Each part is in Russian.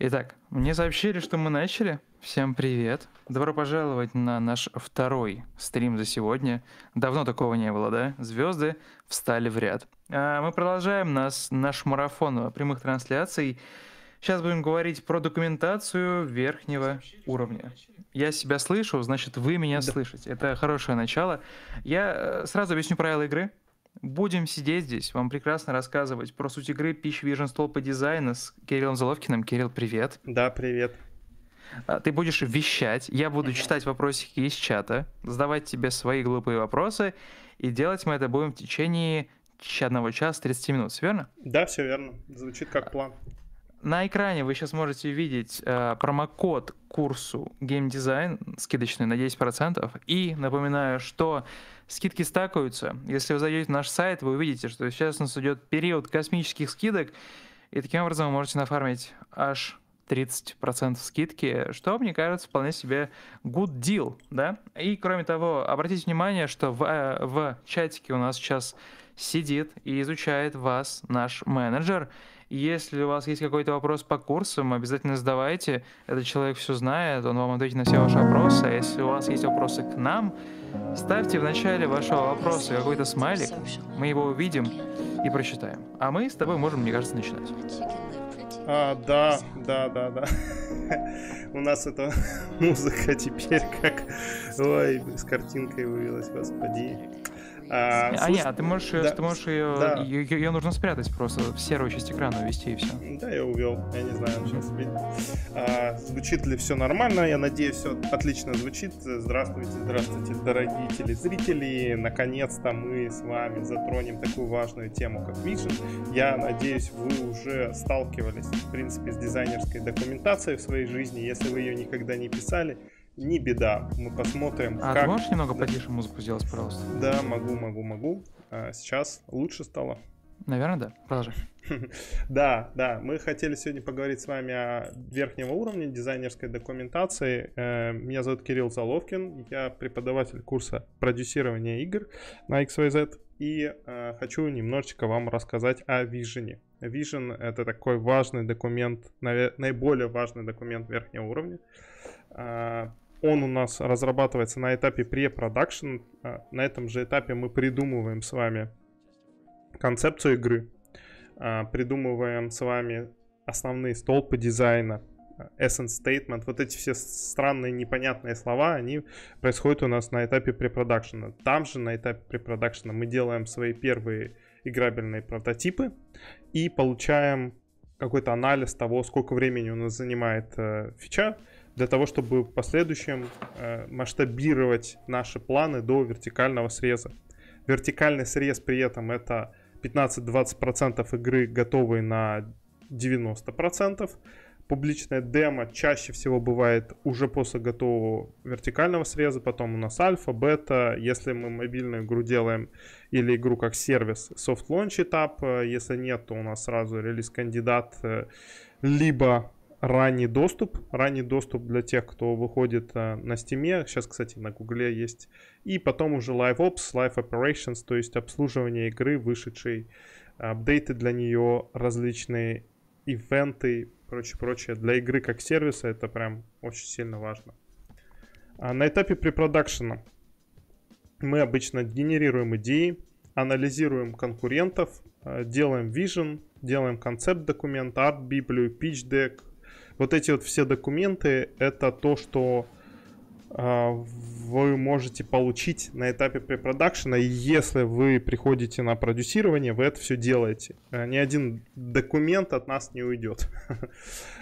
Итак, мне сообщили, что мы начали. Всем привет. Добро пожаловать на наш второй стрим за сегодня. Давно такого не было, да? Звезды встали в ряд. А мы продолжаем нас, наш марафон прямых трансляций. Сейчас будем говорить про документацию верхнего уровня. Я себя слышу, значит, вы меня да. слышите. Это хорошее начало. Я э, сразу объясню правила игры. Будем сидеть здесь, вам прекрасно рассказывать про суть игры Pitch Vision Столпа дизайна с Кириллом Заловкиным. Кирилл, привет. Да, привет. А, ты будешь вещать, я буду читать вопросики из чата, задавать тебе свои глупые вопросы, и делать мы это будем в течение одного часа 30 минут, все верно? Да, все верно. Звучит как план. На экране вы сейчас можете видеть э, промокод курсу Game Design скидочный на 10%. И напоминаю, что скидки стакаются. Если вы зайдете на наш сайт, вы увидите, что сейчас у нас идет период космических скидок. И таким образом вы можете нафармить аж 30% скидки, что, мне кажется, вполне себе good deal, да? И, кроме того, обратите внимание, что в, э, в чатике у нас сейчас сидит и изучает вас наш менеджер, если у вас есть какой-то вопрос по курсам, обязательно задавайте. Этот человек все знает, он вам ответит на все ваши вопросы. А если у вас есть вопросы к нам, ставьте в начале вашего вопроса какой-то смайлик. Мы его увидим и прочитаем. А мы с тобой можем, мне кажется, начинать. А, да, да, да, да. У нас эта музыка теперь как... Ой, с картинкой вывелась, господи. А, а, а нет, а ты можешь, да. ты можешь ее, да. ее, ее нужно спрятать просто в серую часть экрана увести и все. Да, я увел, я не знаю, сейчас видно. А, звучит ли все нормально? Я надеюсь, все отлично звучит. Здравствуйте, здравствуйте, дорогие телезрители. Наконец-то мы с вами затронем такую важную тему, как Vision. Я надеюсь, вы уже сталкивались, в принципе, с дизайнерской документацией в своей жизни. Если вы ее никогда не писали, не беда. Мы посмотрим, а, как... ты можешь немного потише музыку сделать, пожалуйста? Да, могу, могу, могу. А, сейчас лучше стало. Наверное, да. Продолжай. Да, да, мы хотели сегодня поговорить с вами о верхнего уровне дизайнерской документации. Э, меня зовут Кирилл Заловкин, я преподаватель курса продюсирования игр на XYZ и э, хочу немножечко вам рассказать о Vision. Vision — это такой важный документ, наиболее важный документ верхнего уровня а, он у нас разрабатывается на этапе pre-production. А, на этом же этапе мы придумываем с вами концепцию игры, а, придумываем с вами основные столпы дизайна, а, essence statement, вот эти все странные непонятные слова, они происходят у нас на этапе препродакшена. Там же на этапе препродакшена мы делаем свои первые играбельные прототипы и получаем какой-то анализ того, сколько времени у нас занимает э, фича, для того, чтобы в последующем э, масштабировать наши планы до вертикального среза. Вертикальный срез при этом это 15-20% игры готовы на 90%. Публичная демо чаще всего бывает уже после готового вертикального среза, потом у нас альфа, бета, если мы мобильную игру делаем или игру как сервис, soft launch этап, если нет, то у нас сразу релиз кандидат, э, либо ранний доступ. Ранний доступ для тех, кто выходит э, на Steam. Сейчас, кстати, на Гугле есть. И потом уже Live Ops, Live Operations, то есть обслуживание игры, вышедшей э, апдейты для нее, различные ивенты, прочее, прочее. Для игры как сервиса это прям очень сильно важно. А на этапе препродакшена мы обычно генерируем идеи, анализируем конкурентов, э, делаем вижен, делаем концепт-документ, арт-библию, pitch-deck, вот эти вот все документы, это то, что а, вы можете получить на этапе препродакшена, и если вы приходите на продюсирование, вы это все делаете. Э, ни один документ от нас не уйдет.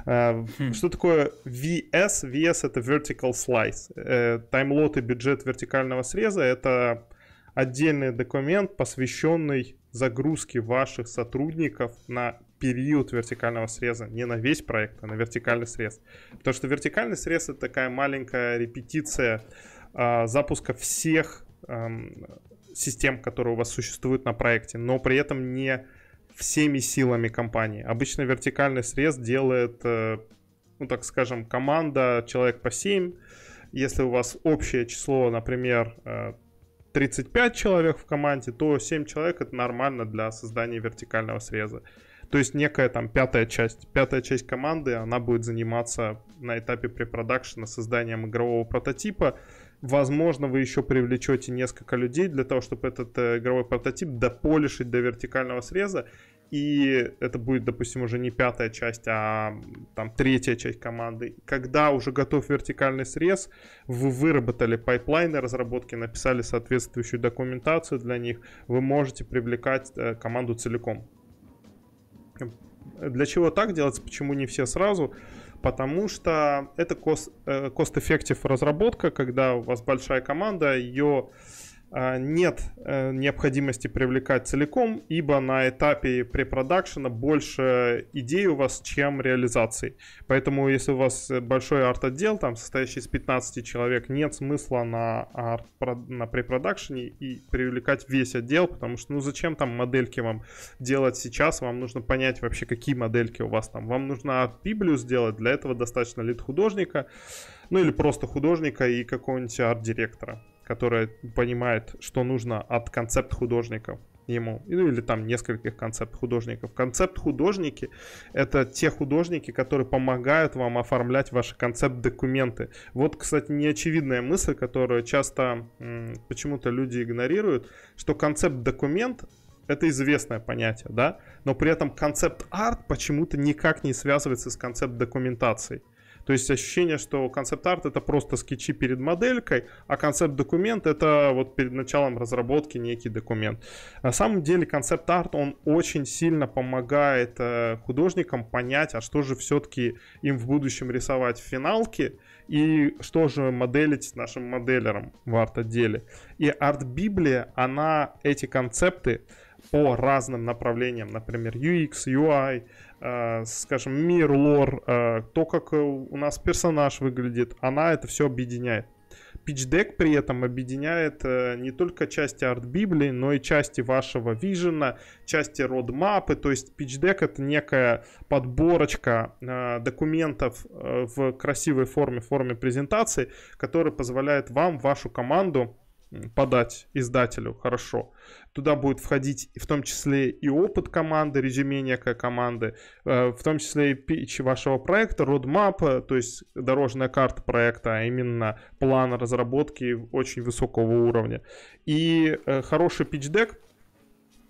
Э, хм. Что такое VS? VS это Vertical Slice. Э, таймлот и бюджет вертикального среза — это отдельный документ, посвященный загрузке ваших сотрудников на период вертикального среза, не на весь проект, а на вертикальный срез. Потому что вертикальный срез это такая маленькая репетиция э, запуска всех э, систем, которые у вас существуют на проекте, но при этом не всеми силами компании. Обычно вертикальный срез делает, э, ну так скажем, команда, человек по 7. Если у вас общее число, например, 35 э, человек в команде, то 7 человек это нормально для создания вертикального среза. То есть некая там пятая часть. Пятая часть команды, она будет заниматься на этапе препродакшена созданием игрового прототипа. Возможно, вы еще привлечете несколько людей для того, чтобы этот э, игровой прототип дополишить до вертикального среза. И это будет, допустим, уже не пятая часть, а там третья часть команды. Когда уже готов вертикальный срез, вы выработали пайплайны разработки, написали соответствующую документацию для них, вы можете привлекать э, команду целиком. Э, для чего так делается, почему не все сразу? Потому что это э, cost-effective разработка, когда у вас большая команда, ее а, нет э, необходимости привлекать целиком, ибо на этапе препродакшена больше идей у вас, чем реализации. Поэтому, если у вас большой арт-отдел, там, состоящий из 15 человек, нет смысла на, арт, на препродакшене и привлекать весь отдел, потому что, ну, зачем там модельки вам делать сейчас, вам нужно понять вообще, какие модельки у вас там. Вам нужно Библию сделать, для этого достаточно лид художника, ну, или просто художника и какого-нибудь арт-директора которая понимает, что нужно от концепт художников ему, ну или там нескольких концепт художников. Концепт художники это те художники, которые помогают вам оформлять ваши концепт документы. Вот, кстати, неочевидная мысль, которую часто почему-то люди игнорируют, что концепт документ это известное понятие, да, но при этом концепт арт почему-то никак не связывается с концепт документацией. То есть ощущение, что концепт-арт это просто скетчи перед моделькой, а концепт-документ это вот перед началом разработки некий документ. На самом деле концепт-арт он очень сильно помогает э, художникам понять, а что же все-таки им в будущем рисовать в финалке и что же моделить с нашим моделерам в арт-отделе. И арт-библия, она эти концепты по разным направлениям, например, UX, UI, э, скажем, мир, лор, э, то, как у нас персонаж выглядит, она это все объединяет. PitchDeck при этом объединяет э, не только части арт-библии, но и части вашего вижена, части родмапы. То есть PitchDeck это некая подборочка э, документов э, в красивой форме, форме презентации, которая позволяет вам, вашу команду подать издателю хорошо. Туда будет входить в том числе и опыт команды, резюме некой команды, э, в том числе и пич вашего проекта, родмап, то есть дорожная карта проекта, а именно план разработки очень высокого уровня. И э, хороший пич-дек —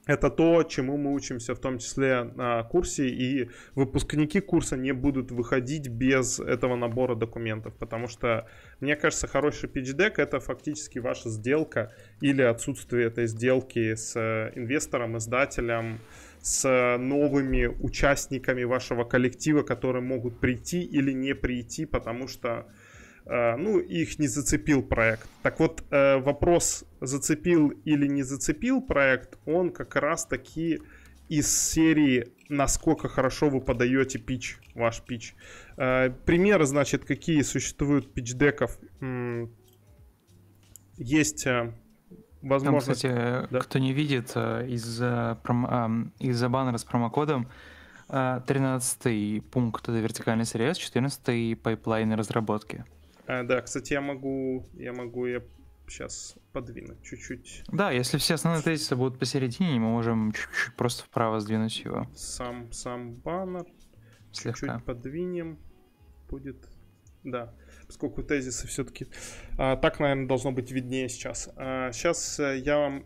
это то, чему мы учимся в том числе на курсе, и выпускники курса не будут выходить без этого набора документов, потому что, мне кажется, хороший пичдек — это фактически ваша сделка или отсутствие этой сделки с э, инвестором, издателем, с э, новыми участниками вашего коллектива, которые могут прийти или не прийти, потому что Э, ну, их не зацепил проект. Так вот, э, вопрос, зацепил или не зацепил проект, он как раз таки из серии «Насколько хорошо вы подаете пич, ваш пич». Э, примеры, значит, какие существуют пич-деков. Есть возможность... Там, кстати, да? кто не видит, а, из-за пром... из баннера с промокодом 13 пункт — это вертикальный срез, 14 — пайплайн разработки. А, да, кстати, я могу, я могу, я сейчас подвинуть чуть-чуть. Да, если все основные тезисы будут посередине, мы можем чуть-чуть просто вправо сдвинуть его. Сам, сам баннер. Слегка. Чуть-чуть подвинем. Будет, да поскольку тезисы все-таки а, так, наверное, должно быть виднее сейчас. А, сейчас э, я вам...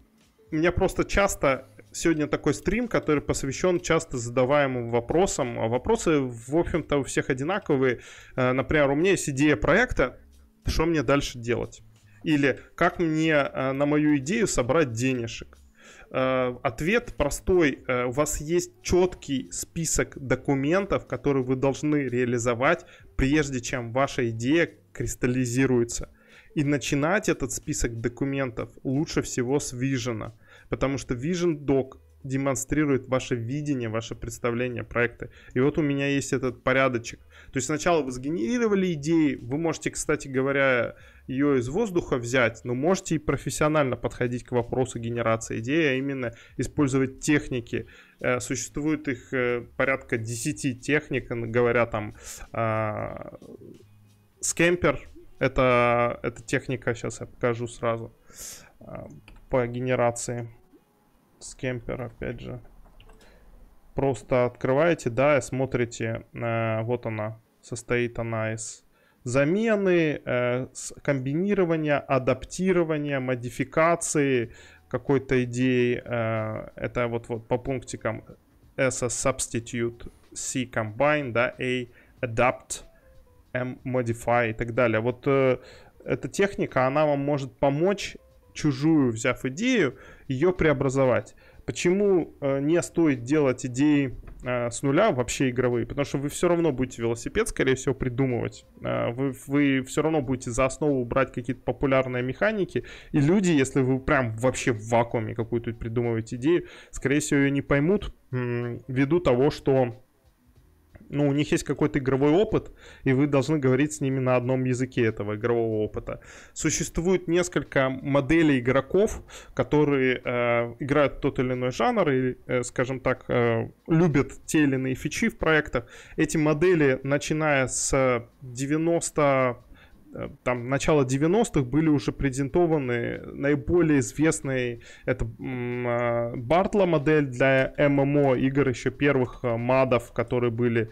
Меня просто часто сегодня такой стрим, который посвящен часто задаваемым вопросам. А вопросы, в общем-то, у всех одинаковые. Э, например, у меня есть идея проекта, что мне дальше делать? Или как мне э, на мою идею собрать денежек? Э, ответ простой. У вас есть четкий список документов, которые вы должны реализовать, прежде чем ваша идея кристаллизируется. И начинать этот список документов лучше всего с Vision. Потому что Vision Doc демонстрирует ваше видение, ваше представление проекта. И вот у меня есть этот порядочек. То есть сначала вы сгенерировали идеи, вы можете, кстати говоря, ее из воздуха взять, но можете и профессионально подходить к вопросу генерации идеи, а именно использовать техники. Э, существует их э, порядка 10 техник, говоря там скемпер, а, это, это техника, сейчас я покажу сразу а, по генерации скемпер, опять же. Просто открываете, да, и смотрите, э, вот она, состоит она из замены, э, комбинирования, адаптирования, модификации какой-то идеи. Э, это вот, вот по пунктикам S as substitute, C combine, да, A adapt, M modify и так далее. Вот э, эта техника, она вам может помочь, чужую взяв идею, ее преобразовать. Почему э, не стоит делать идеи э, с нуля вообще игровые, потому что вы все равно будете велосипед, скорее всего, придумывать. Э, вы, вы все равно будете за основу брать какие-то популярные механики. И люди, если вы прям вообще в вакууме какую-то придумываете идею, скорее всего, ее не поймут ввиду того, что ну, у них есть какой-то игровой опыт, и вы должны говорить с ними на одном языке этого игрового опыта. Существует несколько моделей игроков, которые э, играют тот или иной жанр, и, э, скажем так, э, любят те или иные фичи в проектах. Эти модели, начиная с 90 Э, там начала 90-х были уже презентованы наиболее известные это э, Бартла модель для ММО игр еще первых э, мадов, которые были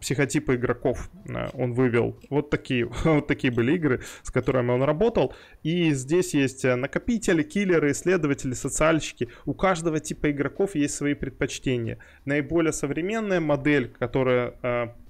психотипы игроков он вывел. Вот такие, вот такие были игры, с которыми он работал. И здесь есть накопители, киллеры, исследователи, социальщики. У каждого типа игроков есть свои предпочтения. Наиболее современная модель, которая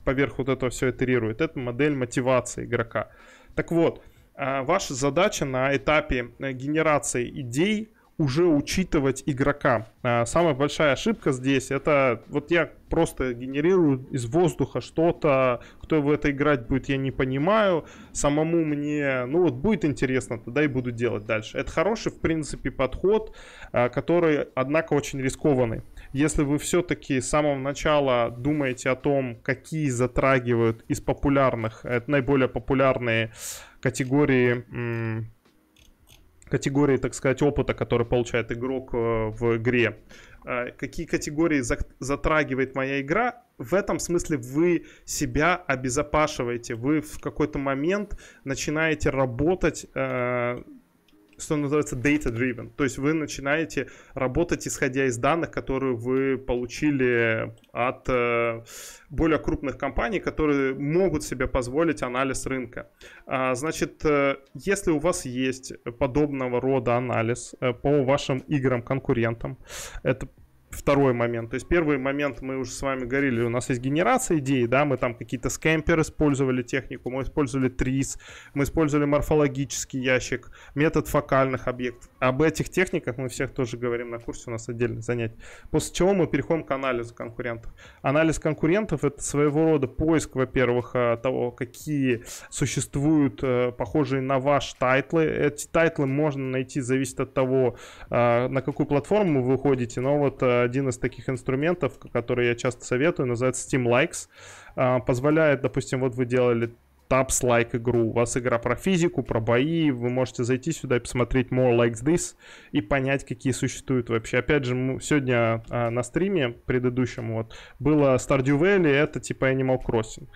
поверх вот этого все итерирует. Это модель мотивации игрока. Так вот, а, ваша задача на этапе э, генерации идей уже учитывать игрока. А, самая большая ошибка здесь это вот я просто генерирую из воздуха что-то, кто в это играть будет, я не понимаю. Самому мне, ну вот будет интересно, тогда и буду делать дальше. Это хороший, в принципе, подход, а, который, однако, очень рискованный если вы все-таки с самого начала думаете о том, какие затрагивают из популярных, это наиболее популярные категории, категории, так сказать, опыта, который получает игрок э, в игре, э, какие категории затрагивает моя игра, в этом смысле вы себя обезопашиваете. Вы в какой-то момент начинаете работать э, что называется data-driven. То есть вы начинаете работать исходя из данных, которые вы получили от э, более крупных компаний, которые могут себе позволить анализ рынка. А, значит, э, если у вас есть подобного рода анализ э, по вашим играм-конкурентам, это второй момент. То есть первый момент мы уже с вами говорили, у нас есть генерация идей, да, мы там какие-то скэмпер использовали технику, мы использовали трис, мы использовали морфологический ящик, метод фокальных объектов. Об этих техниках мы всех тоже говорим на курсе, у нас отдельное занятие. После чего мы переходим к анализу конкурентов. Анализ конкурентов это своего рода поиск, во-первых, э, того, какие существуют э, похожие на ваш тайтлы. Эти тайтлы можно найти, зависит от того, э, на какую платформу вы выходите, но вот один из таких инструментов, который я часто советую, называется Steam Likes. А, позволяет, допустим, вот вы делали Tabs-like игру. У вас игра про физику, про бои. Вы можете зайти сюда и посмотреть More like This и понять, какие существуют вообще. Опять же, сегодня а, на стриме предыдущем вот было Stardew Valley, это типа Animal Crossing.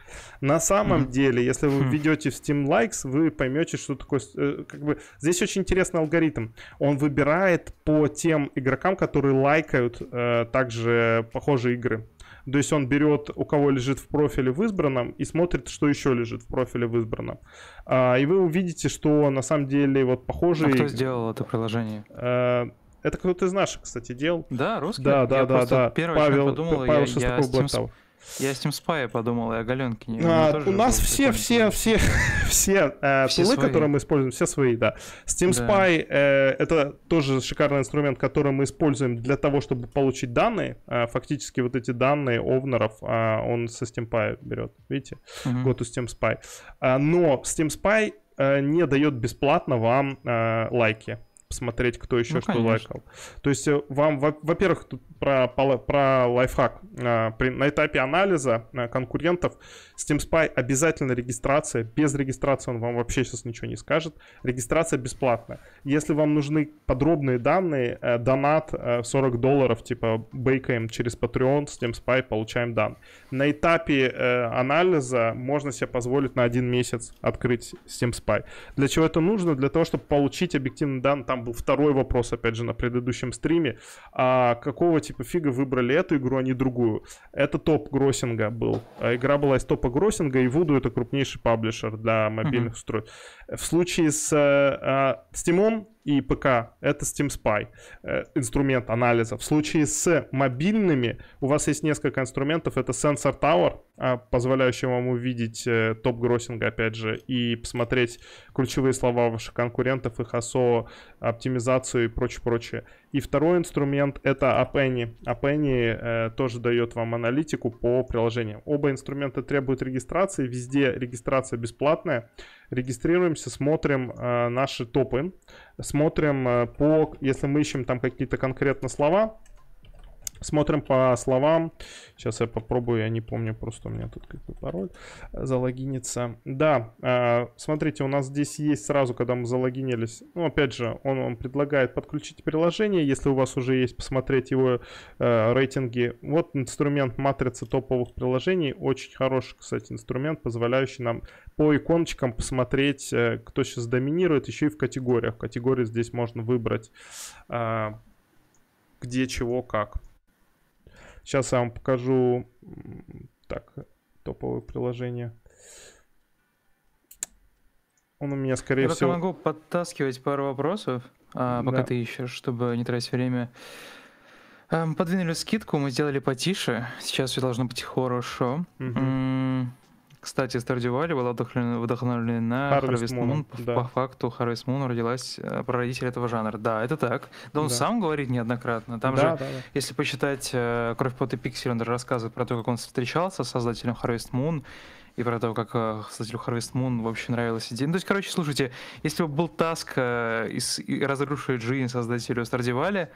На самом mm-hmm. деле, если вы хм. введете в Steam Likes, вы поймете, что такое... Э, как бы, здесь очень интересный алгоритм. Он выбирает по тем игрокам, которые лайкают э, также похожие игры. То есть он берет, у кого лежит в профиле в избранном, и смотрит, что еще лежит в профиле в избранном. А, и вы увидите, что на самом деле вот похожие... А кто сделал это приложение? А, это кто-то из наших, кстати, делал. Да, русский. Да, да, я да, да. Первый Павел, подумал, Павел я, Шестаков я Black я с ним спая подумал, я о не а, У нас все, все, все, все, э, все тулы, свои. которые мы используем, все свои, да. Steam да. Spy э, это тоже шикарный инструмент, который мы используем для того, чтобы получить данные. Э, фактически вот эти данные овнеров э, он со Steam Spy берет. Видите? Угу. у Steam Spy. Э, но Steam Spy э, не дает бесплатно вам э, лайки посмотреть, кто еще ну, что конечно. лайкал. То есть э, вам, во- во-первых, тут про, про лайфхак. А, на этапе анализа э, конкурентов Steam Spy обязательно регистрация. Без регистрации он вам вообще сейчас ничего не скажет. Регистрация бесплатная. Если вам нужны подробные данные, э, донат 40 э, долларов, типа бейкаем через Patreon, Steam Spy, получаем данные. На этапе анализа можно себе позволить на один месяц открыть Steam Spy. Для чего это нужно? Для того, чтобы получить объективный данные. Там был второй вопрос, опять же, на предыдущем стриме. А какого типа, фига, выбрали эту игру, а не другую. Это топ гроссинга был. А игра была из топа гроссинга, и Вуду это крупнейший паблишер для мобильных mm-hmm. устройств. В случае с Steam э, э, и ПК это Steam Spy, э, инструмент анализа. В случае с мобильными у вас есть несколько инструментов. Это Sensor Tower, позволяющий вам увидеть топ гроссинга, опять же, и посмотреть ключевые слова ваших конкурентов, их АСО, оптимизацию и прочее-прочее. И второй инструмент это Appenny. Appenny э, тоже дает вам аналитику по приложениям. Оба инструмента требуют регистрации, везде регистрация бесплатная регистрируемся, смотрим э, наши топы, смотрим э, по, если мы ищем там какие-то конкретно слова, Смотрим по словам. Сейчас я попробую, я не помню, просто у меня тут какой пароль залогинится. Да, э, смотрите, у нас здесь есть сразу, когда мы залогинились. Ну, опять же, он вам предлагает подключить приложение, если у вас уже есть, посмотреть его э, рейтинги. Вот инструмент матрицы топовых приложений. Очень хороший, кстати, инструмент, позволяющий нам по иконочкам посмотреть, э, кто сейчас доминирует, еще и в категориях. В категории здесь можно выбрать, где, чего, как. Сейчас я вам покажу... Так, топовое приложение. Он у меня, скорее я всего... Я могу подтаскивать пару вопросов, а, пока да. ты ищешь, чтобы не тратить время. Мы эм, подвинули скидку, мы сделали потише. Сейчас все должно быть хорошо. Угу. Кстати, Стардивали была вдохновлена, вдохновлена Мун Harvest Да. По факту Harvest Мун родилась э, прародитель этого жанра. Да, это так. Да он да. сам говорит неоднократно. Там да, же, да, да. если посчитать э, «Кровь, пот и пиксель», он рассказывает про то, как он встречался с создателем Harvest Мун и про то, как э, создателю Harvest Мун вообще нравилась идея. Ну, то есть, короче, слушайте, если бы был Таск из, разрушить жизнь создателю Стардивали,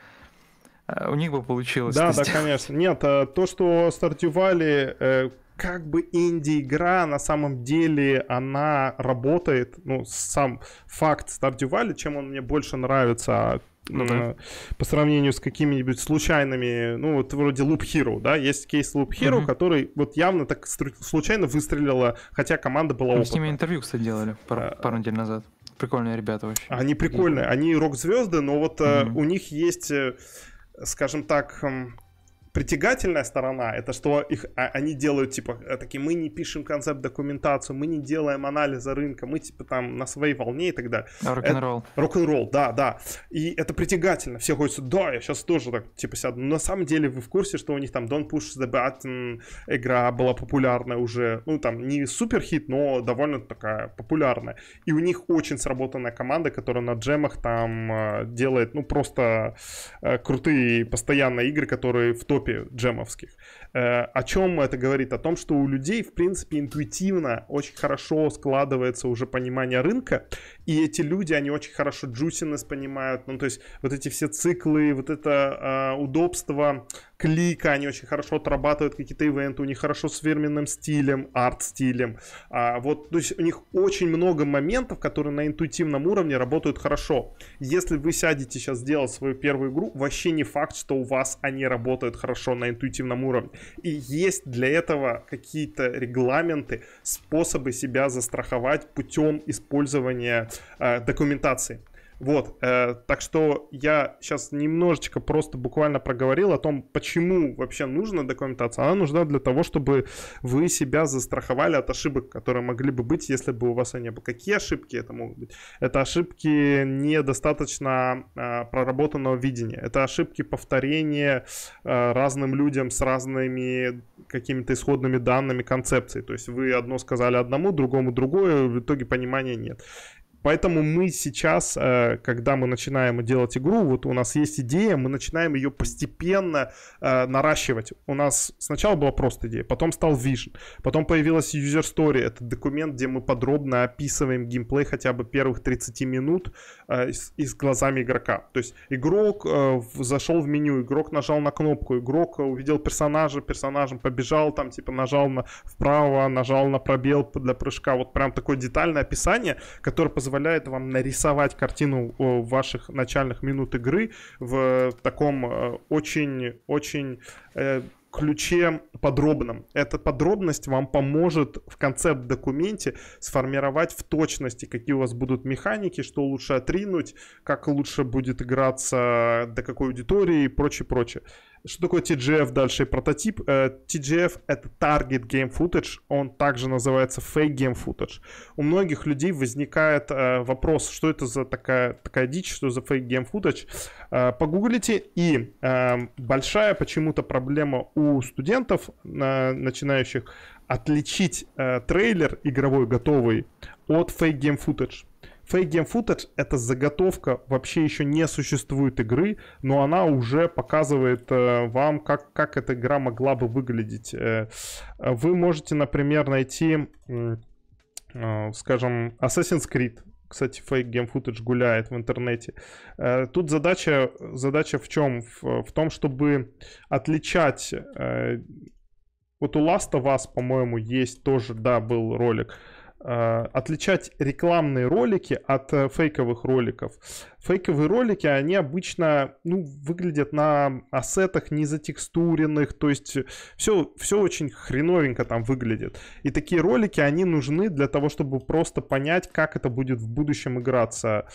у них бы получилось. Да, да, сделать. конечно. Нет, то, что Стардивали как бы инди-игра на самом деле она работает, ну, сам факт Stardew чем он мне больше нравится а, ну, да. по сравнению с какими-нибудь случайными, ну, вот вроде Loop Hero, да, есть кейс Loop Hero, mm-hmm. который вот явно так случайно выстрелила, хотя команда была опытная. Мы с ними интервью, кстати, делали пару, а... пару недель назад. Прикольные ребята вообще. Они прикольные, они рок-звезды, но вот mm-hmm. у них есть, э, скажем так эм, притягательная сторона, это что их, а, они делают, типа, э, такие, мы не пишем концепт-документацию, мы не делаем анализа рынка, мы, типа, там, на своей волне и так далее. А, рок-н-ролл. Рок-н-ролл, да, да. И это притягательно. Все хочется, да, я сейчас тоже так, типа, сяду. Но на самом деле вы в курсе, что у них там Don't Push the Button игра была популярная уже, ну, там, не супер хит, но довольно такая популярная. И у них очень сработанная команда, которая на джемах там э, делает, ну, просто э, крутые постоянные игры, которые в топ группе джемовских. Э, о чем это говорит? О том, что у людей, в принципе, интуитивно очень хорошо складывается уже понимание рынка, и эти люди, они очень хорошо джусинес понимают, ну, то есть вот эти все циклы, вот это э, удобство клика, они очень хорошо отрабатывают какие-то ивенты, у них хорошо с фирменным стилем, арт-стилем, а, вот, то есть у них очень много моментов, которые на интуитивном уровне работают хорошо. Если вы сядете сейчас делать свою первую игру, вообще не факт, что у вас они работают хорошо на интуитивном уровне. И есть для этого какие-то регламенты, способы себя застраховать путем использования э, документации. Вот, э, так что я сейчас немножечко просто буквально проговорил о том, почему вообще нужна документация. Она нужна для того, чтобы вы себя застраховали от ошибок, которые могли бы быть, если бы у вас они были. Какие ошибки это могут быть? Это ошибки недостаточно э, проработанного видения. Это ошибки повторения э, разным людям с разными какими-то исходными данными концепций. То есть вы одно сказали одному, другому другое, в итоге понимания нет. Поэтому мы сейчас, э, когда мы начинаем делать игру, вот у нас есть идея, мы начинаем ее постепенно э, наращивать. У нас сначала была просто идея, потом стал Vision, потом появилась User Story, это документ, где мы подробно описываем геймплей хотя бы первых 30 минут э, и с глазами игрока. То есть игрок зашел в меню, игрок нажал на кнопку, игрок увидел персонажа, персонажем побежал, там типа нажал на вправо, нажал на пробел для прыжка. Вот прям такое детальное описание, которое позволяет позволяет вам нарисовать картину ваших начальных минут игры в э, таком очень-очень э, э, ключе подробном. Эта подробность вам поможет в концепт-документе сформировать в точности, какие у вас будут механики, что лучше отринуть, как лучше будет играться, до какой аудитории и прочее, прочее. Что такое TGF дальше прототип? Э, TGF — это Target Game Footage, он также называется Fake Game Footage. У многих людей возникает э, вопрос, что это за такая, такая дичь, что за Fake Game Footage. Э, погуглите, и большая почему-то проблема у студентов, начинающих, отличить трейлер игровой готовый от Fake Game Footage. Fake Game Footage — это заготовка, вообще еще не существует игры, но она уже показывает э, вам, как, как эта игра могла бы выглядеть. Э, вы можете, например, найти, э, скажем, Assassin's Creed. Кстати, фейк гейм футаж гуляет в интернете. Э, тут задача, задача в чем? В, в том, чтобы отличать э, вот у Last of Us, по-моему, есть тоже, да, был ролик. Э, отличать рекламные ролики от э, фейковых роликов фейковые ролики, они обычно, ну, выглядят на ассетах не затекстуренных, то есть все, все очень хреновенько там выглядит. И такие ролики, они нужны для того, чтобы просто понять, как это будет в будущем играться.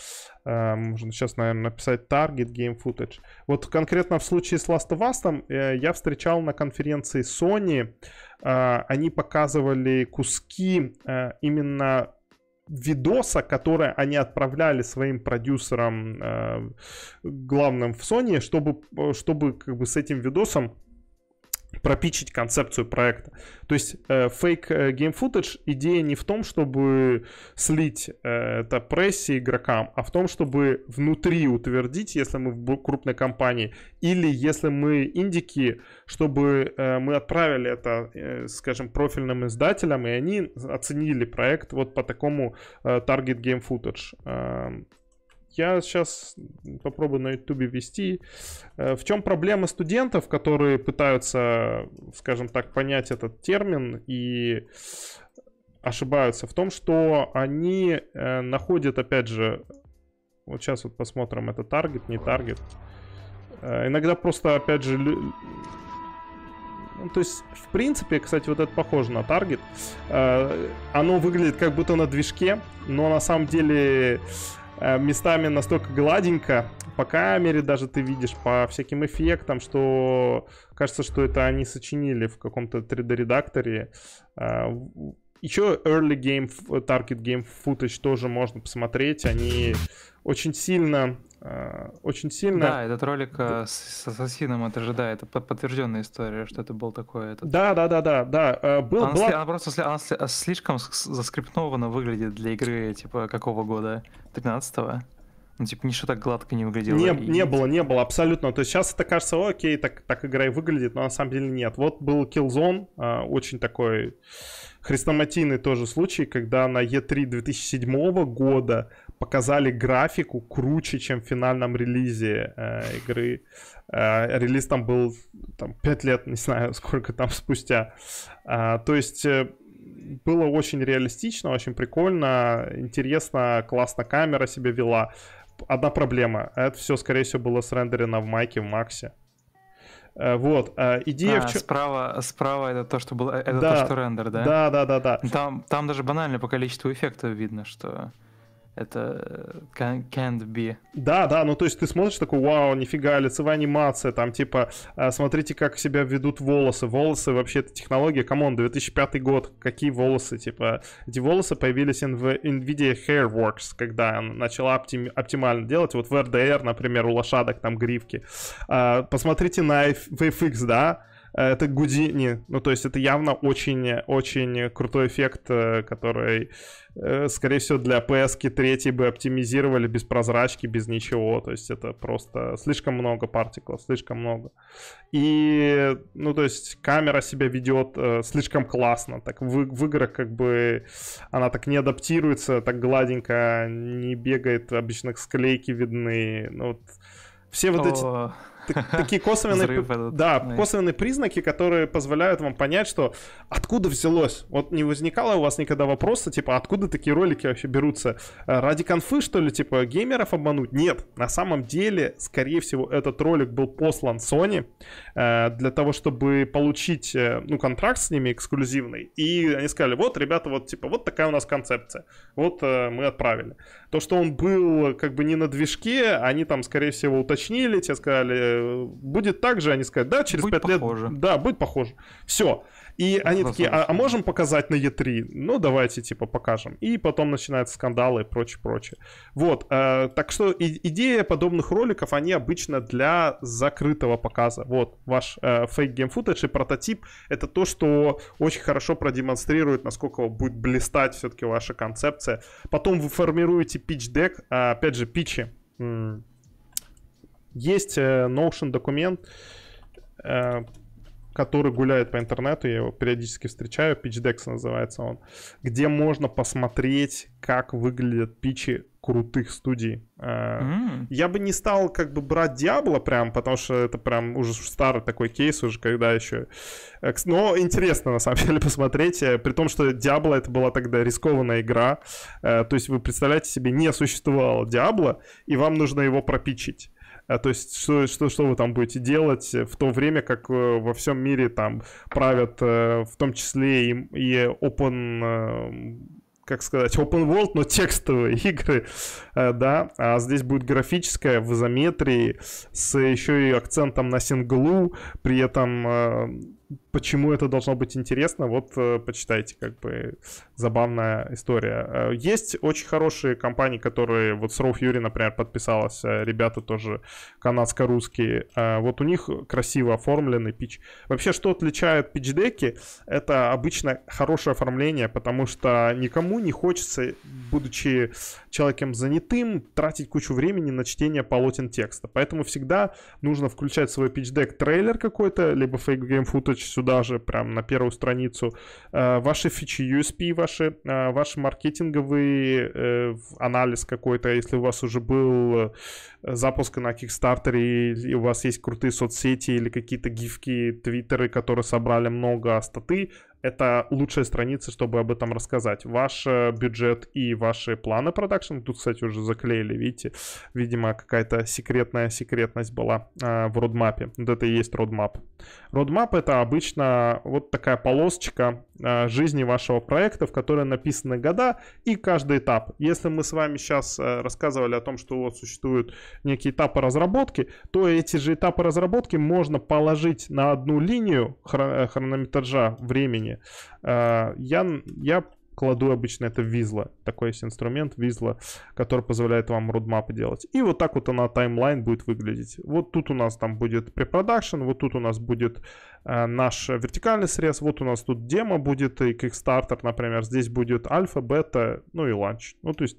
Э, можно сейчас, наверное, написать target game footage. Вот конкретно в случае с Last of Us там, э, я встречал на конференции Sony, э, они показывали куски именно видоса, которое они отправляли своим продюсерам, э, главным в Sony, чтобы, э, чтобы как бы с этим видосом пропичить концепцию проекта. То есть э, фейк э, game footage идея не в том, чтобы слить э, это прессе игрокам, а в том, чтобы внутри утвердить, если мы в крупной компании, или если мы индики, чтобы э, мы отправили это, э, скажем, профильным издателям, и они оценили проект вот по такому э, target game footage. Эм, я сейчас попробую на ютубе вести. Э, в чем проблема студентов, которые пытаются, скажем так, понять этот термин и ошибаются? В том, что они э, находят, опять же, вот сейчас вот посмотрим, это таргет, не таргет. Э, иногда просто, опять же, ну, то есть, в принципе, кстати, вот это похоже на таргет. Оно выглядит как будто на движке, но на самом деле Э, местами настолько гладенько, по камере даже ты видишь, по всяким эффектам, что кажется, что это они сочинили в каком-то 3D-редакторе. Э, Еще early game, э, target game footage тоже можно посмотреть. Они очень сильно Э, очень сильно. Да, этот ролик э, с, с ассасином, это же, да, это подтвержденная история, что это был такой. Этот... Да, да, да, да, да. Э, был, она, была... она просто она слишком заскрипнованно выглядит для игры, типа, какого года? 13-го? Ну, типа, ничего так гладко не выглядело. Не, и... не было, не было, абсолютно. То есть сейчас это кажется, окей, так, так игра и выглядит, но на самом деле нет. Вот был Killzone, очень такой хрестоматийный тоже случай, когда на E3 2007 года показали графику круче, чем в финальном релизе э, игры. Э, релиз там был там, 5 лет, не знаю, сколько там спустя. Э, то есть э, было очень реалистично, очень прикольно, интересно, классно камера себя вела. Одна проблема. Это все, скорее всего, было срендерено в майке, в максе. Э, вот, э, идея а, в чем... Справа, справа это то, что было, э, это да, то, что рендер, да? Да, да, да, да. Там, там даже банально по количеству эффектов видно, что это э, can can't be. Да, да, ну то есть ты смотришь такой, вау, нифига, лицевая анимация, там типа, э, смотрите, как себя ведут волосы. Волосы вообще это технология, камон, 2005 год, какие волосы, типа, эти волосы появились в NVIDIA Hairworks, когда она начала оптим- оптимально делать, вот в RDR, например, у лошадок там гривки. А, посмотрите на FX, да, Э, это Гудини. Ну, то есть это явно очень-очень крутой эффект, э, который, э, скорее всего, для PS 3 бы оптимизировали без прозрачки, без ничего. То есть это просто слишком много партиков, слишком много. И, ну, то есть камера себя ведет слишком классно. Так в, в играх как бы она так не адаптируется, так гладенько не бегает, обычных склейки видны. Ну, вот все вот эти такие косвенные, да, косвенные признаки, которые позволяют вам понять, что откуда взялось. Вот не возникало у вас никогда вопроса, типа, откуда такие ролики вообще берутся? Э, ради конфы, что ли, типа, геймеров обмануть? Нет, на самом деле, скорее всего, этот ролик был послан Sony э, для того, чтобы получить, э, ну, контракт с ними эксклюзивный. И они сказали, вот, ребята, вот, типа, вот такая у нас концепция. Вот мы отправили. То, что он был как бы не на движке, они там, скорее всего, уточнили, те сказали, будет так же, они скажут, да, через будет 5 похоже. лет. Да, будет похоже. Все. И ну, они такие, а, а можем показать на E3? Ну, давайте, типа, покажем. И потом начинаются скандалы и прочее, прочее. Вот, э, так что и, идея подобных роликов, они обычно для закрытого показа. Вот, ваш э, фейк гейм футаж и прототип, это то, что очень хорошо продемонстрирует, насколько будет блистать все-таки ваша концепция. Потом вы формируете пич-дек, а, опять же, пичи. Есть э, Notion документ, э, который гуляет по интернету, я его периодически встречаю, PitchDex называется он, где можно посмотреть, как выглядят пичи крутых студий. mm Я бы не стал как бы брать Диабло прям, потому что это прям уже старый такой кейс уже, когда еще... Но интересно на самом деле посмотреть, при том, что Диабло это была тогда рискованная игра, то есть вы представляете себе, не существовало Диабло, и вам нужно его пропичить. А, то есть что, что, что вы там будете делать э, в то время, как э, во всем мире там правят э, в том числе и, и open эм, как сказать, open world, но текстовые игры, да, а здесь будет графическая в изометрии с еще и акцентом на синглу, при этом почему это должно быть интересно, вот э, почитайте, как бы забавная история. Э, есть очень хорошие компании, которые, вот с Роуф Юри например, подписалась, э, ребята тоже канадско-русские, вот у них красиво оформленный пич. Вообще, что отличает пичдеки это обычно хорошее оформление, потому что никому не хочется, будучи человеком занятым, тратить кучу времени на чтение полотен текста. Поэтому всегда нужно включать в свой пичдек трейлер какой-то, либо фейк-гейм-футаж, Search сюда же, прям на первую страницу, э, ваши фичи USP, ваши, э, ваш маркетинговый э, анализ какой-то, если у вас уже был запуск на Kickstarter и у вас есть крутые соцсети или какие-то гифки, твиттеры, которые собрали много а статы, это лучшая страница, чтобы об этом рассказать. Ваш э, бюджет и ваши планы продакшн, тут, кстати, уже заклеили, видите, видимо, какая-то секретная секретность была э, в родмапе. Вот это и есть родмап. Родмап — это обычно вот такая полосочка Э, жизни вашего проекта, в которой написаны года и каждый этап. Если мы с вами сейчас э, рассказывали о том, что вот существуют некие этапы разработки, то эти же этапы разработки можно положить на одну линию э, хронометража времени. Я, я кладу обычно это в визла. Такой есть инструмент визла, который позволяет вам roadmap делать. И вот так вот она таймлайн будет выглядеть. Вот тут у нас там будет препродакшн, вот тут у нас будет Э, наш вертикальный срез. Вот у нас тут демо будет и Kickstarter, например. Здесь будет альфа, бета, ну и ланч. Ну, то есть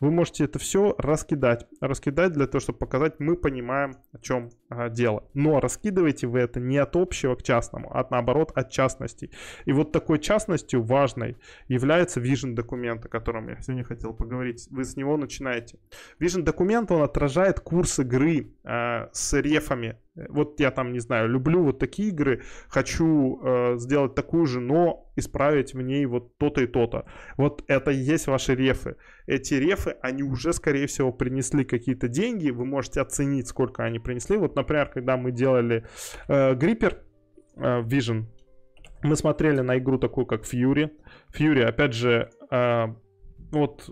вы можете это все раскидать. Раскидать для того, чтобы показать, мы понимаем, о чем а, э, дело. Но раскидывайте вы это не от общего к частному, а наоборот от частностей. И вот такой частностью важной является vision документ, о котором я сегодня хотел поговорить. Вы с него начинаете. Vision документ, он отражает курс игры а, с рефами Э, вот я там, не знаю, люблю вот такие игры, хочу э, сделать такую же, но исправить в ней вот то-то и то-то. Вот это и есть ваши рефы. Эти рефы, они уже, скорее всего, принесли какие-то деньги, вы можете оценить, сколько они принесли. Вот, например, когда мы делали э, Gripper э, Vision, мы смотрели на игру такую, как Fury. Fury, опять же, э, вот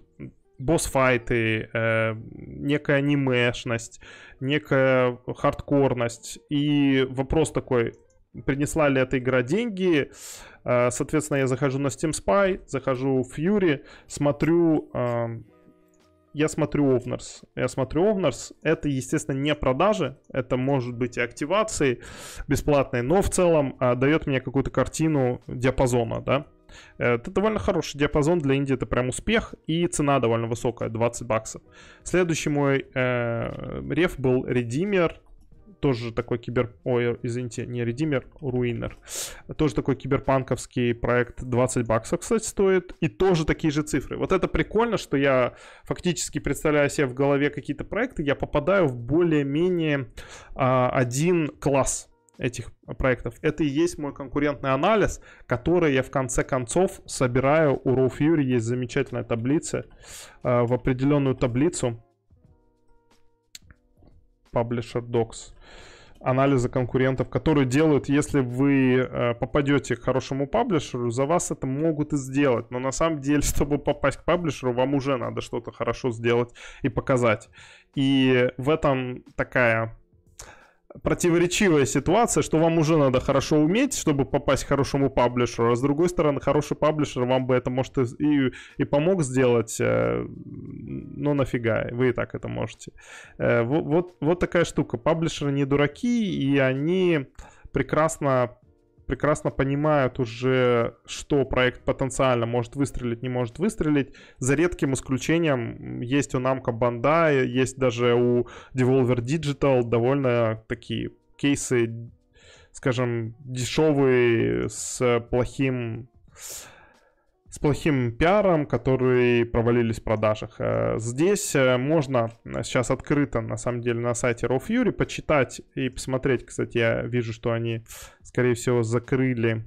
босс-файты, э, некая анимешность, некая хардкорность. И вопрос такой, принесла ли эта игра деньги? Э, соответственно, я захожу на Steam Spy, захожу в Fury, смотрю... Э, я смотрю Овнерс. Я смотрю Овнерс. Это, естественно, не продажи. Это может быть и активации бесплатные, но в целом а, дает мне какую-то картину диапазона, да. Э, это довольно хороший диапазон для Индии, это прям успех, и цена довольно высокая, 20 баксов. Следующий мой э, реф был Redeemer, тоже такой кибер... Ой, извините, не Redeemer, Руинер. Тоже такой киберпанковский проект, 20 баксов, кстати, стоит. И тоже такие же цифры. Вот это прикольно, что я фактически представляю себе в голове какие-то проекты, я попадаю в более-менее а, один класс этих проектов. Это и есть мой конкурентный анализ, который я в конце концов собираю. У Raw Fury есть замечательная таблица. Э, в определенную таблицу Publisher Docs анализа конкурентов, которые делают, если вы э, попадете к хорошему паблишеру, за вас это могут и сделать. Но на самом деле, чтобы попасть к паблишеру, вам уже надо что-то хорошо сделать и показать. И в этом такая противоречивая ситуация, что вам уже надо хорошо уметь, чтобы попасть к хорошему паблишеру, а с другой стороны, хороший паблишер вам бы это, может, и, и помог сделать, э, но ну, нафига, вы и так это можете. Э, вот, вот, вот такая штука. Паблишеры не дураки, и они прекрасно прекрасно понимают уже, что проект потенциально может выстрелить, не может выстрелить. За редким исключением есть у намка Bandai, есть даже у Devolver Digital довольно такие кейсы, скажем, дешевые с плохим с плохим пиаром, которые провалились в продажах. Э, здесь э, можно э, сейчас открыто, на самом деле, на сайте Raw Fury почитать и посмотреть. Кстати, я вижу, что они, скорее всего, закрыли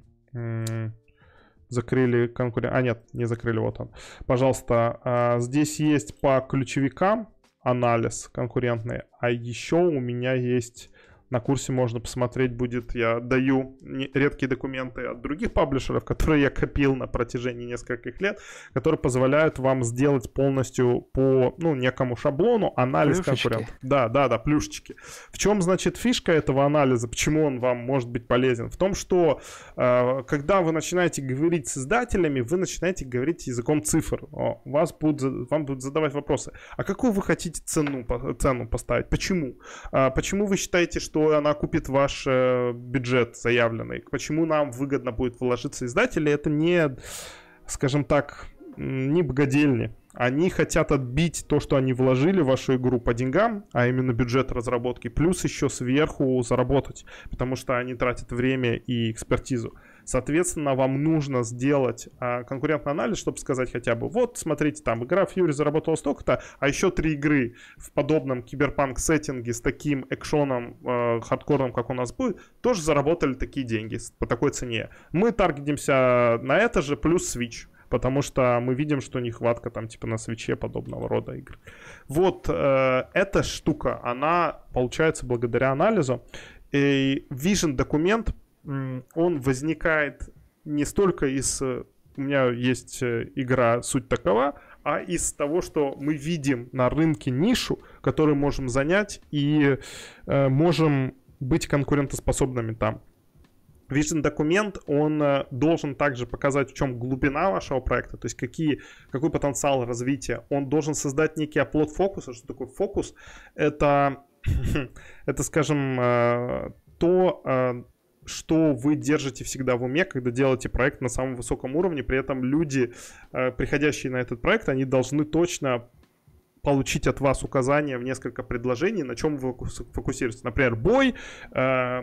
закрыли конкурент. А, нет, не закрыли, вот он. Пожалуйста, здесь есть по ключевикам анализ конкурентный, а еще у меня есть на курсе можно посмотреть будет, я даю редкие документы от других паблишеров, которые я копил на протяжении нескольких лет, которые позволяют вам сделать полностью по, ну, некому шаблону анализ конкурентов. Да, да, да, плюшечки. В чем, значит, фишка этого анализа, почему он вам может быть полезен? В том, что э, когда вы начинаете говорить с издателями, вы начинаете говорить языком цифр. О, вас будут, вам будут задавать вопросы. А какую вы хотите цену, цену поставить? Почему? А, почему вы считаете, что что она купит ваш э, бюджет заявленный. Почему нам выгодно будет вложиться издатели, это не, скажем так, не богадельни. Они хотят отбить то, что они вложили в вашу игру по деньгам, а именно бюджет разработки, плюс еще сверху заработать, потому что они тратят время и экспертизу. Соответственно, вам нужно сделать а, конкурентный анализ, чтобы сказать хотя бы, вот, смотрите, там, игра Fury заработала столько-то, а еще три игры в подобном киберпанк-сеттинге с таким экшоном, э, хардкорным, как у нас будет, тоже заработали такие деньги по такой цене. Мы таргетимся на это же, плюс Switch потому что мы видим, что нехватка там типа на свече подобного рода игр. Вот э, эта штука, она получается благодаря анализу. И Vision документ он возникает не столько из... Э, у меня есть э, игра «Суть такова», а из того, что мы видим на рынке нишу, которую можем занять и э, можем быть конкурентоспособными там. Vision документ, он э, должен также показать, в чем глубина вашего проекта, то есть какие, какой потенциал развития. Он должен создать некий оплот фокуса. Что такое фокус? Это, это скажем, э, то, что вы держите всегда в уме, когда делаете проект на самом высоком уровне. При этом люди, э, приходящие на этот проект, они должны точно получить от вас указания в несколько предложений, на чем вы фокусируетесь. Например, бой, э,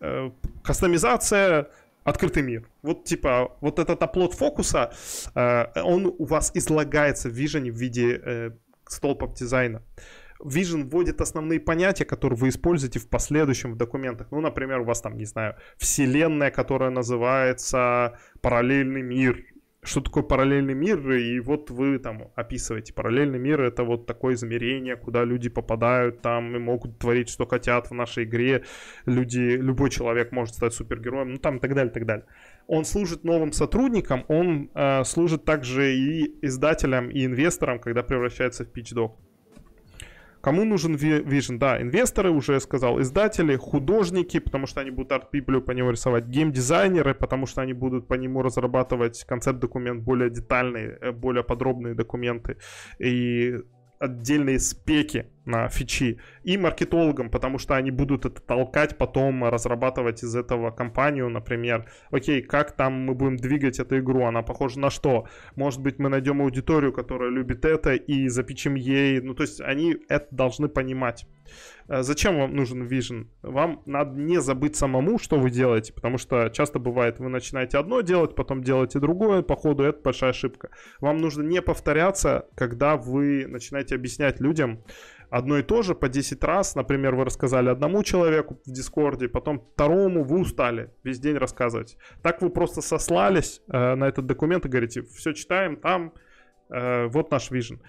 э, кастомизация, открытый мир. Вот типа вот этот оплот фокуса, он у вас излагается в вижене в виде столпов дизайна. Vision вводит основные понятия, которые вы используете в последующем в документах. Ну, например, у вас там, не знаю, вселенная, которая называется параллельный мир. Что такое параллельный мир? И вот вы там описываете. Параллельный мир — это вот такое измерение, куда люди попадают там и могут творить, что хотят в нашей игре. Люди, любой человек может стать супергероем, ну там и так далее, и так далее он служит новым сотрудникам, он э, служит также и издателям, и инвесторам, когда превращается в PitchDoc. Кому нужен Vision? Да, инвесторы, уже сказал, издатели, художники, потому что они будут арт-библию по нему рисовать, геймдизайнеры, потому что они будут по нему разрабатывать концепт-документ более детальный, э, более подробные документы. И отдельные спеки на фичи и маркетологам, потому что они будут это толкать, потом разрабатывать из этого компанию, например. Окей, как там мы будем двигать эту игру? Она похожа на что? Может быть, мы найдем аудиторию, которая любит это, и запичим ей. Ну, то есть они это должны понимать. Э, зачем вам нужен вижен? Вам надо не забыть самому, что вы делаете, потому что часто бывает, вы начинаете одно делать, потом делаете другое, по ходу это большая ошибка. Вам нужно не повторяться, когда вы начинаете объяснять людям, одно и то же по 10 раз. Например, вы рассказали одному человеку в Дискорде, потом второму вы устали весь день рассказывать. Так вы просто сослались э, на этот документ и говорите, все читаем там, э, вот наш вижен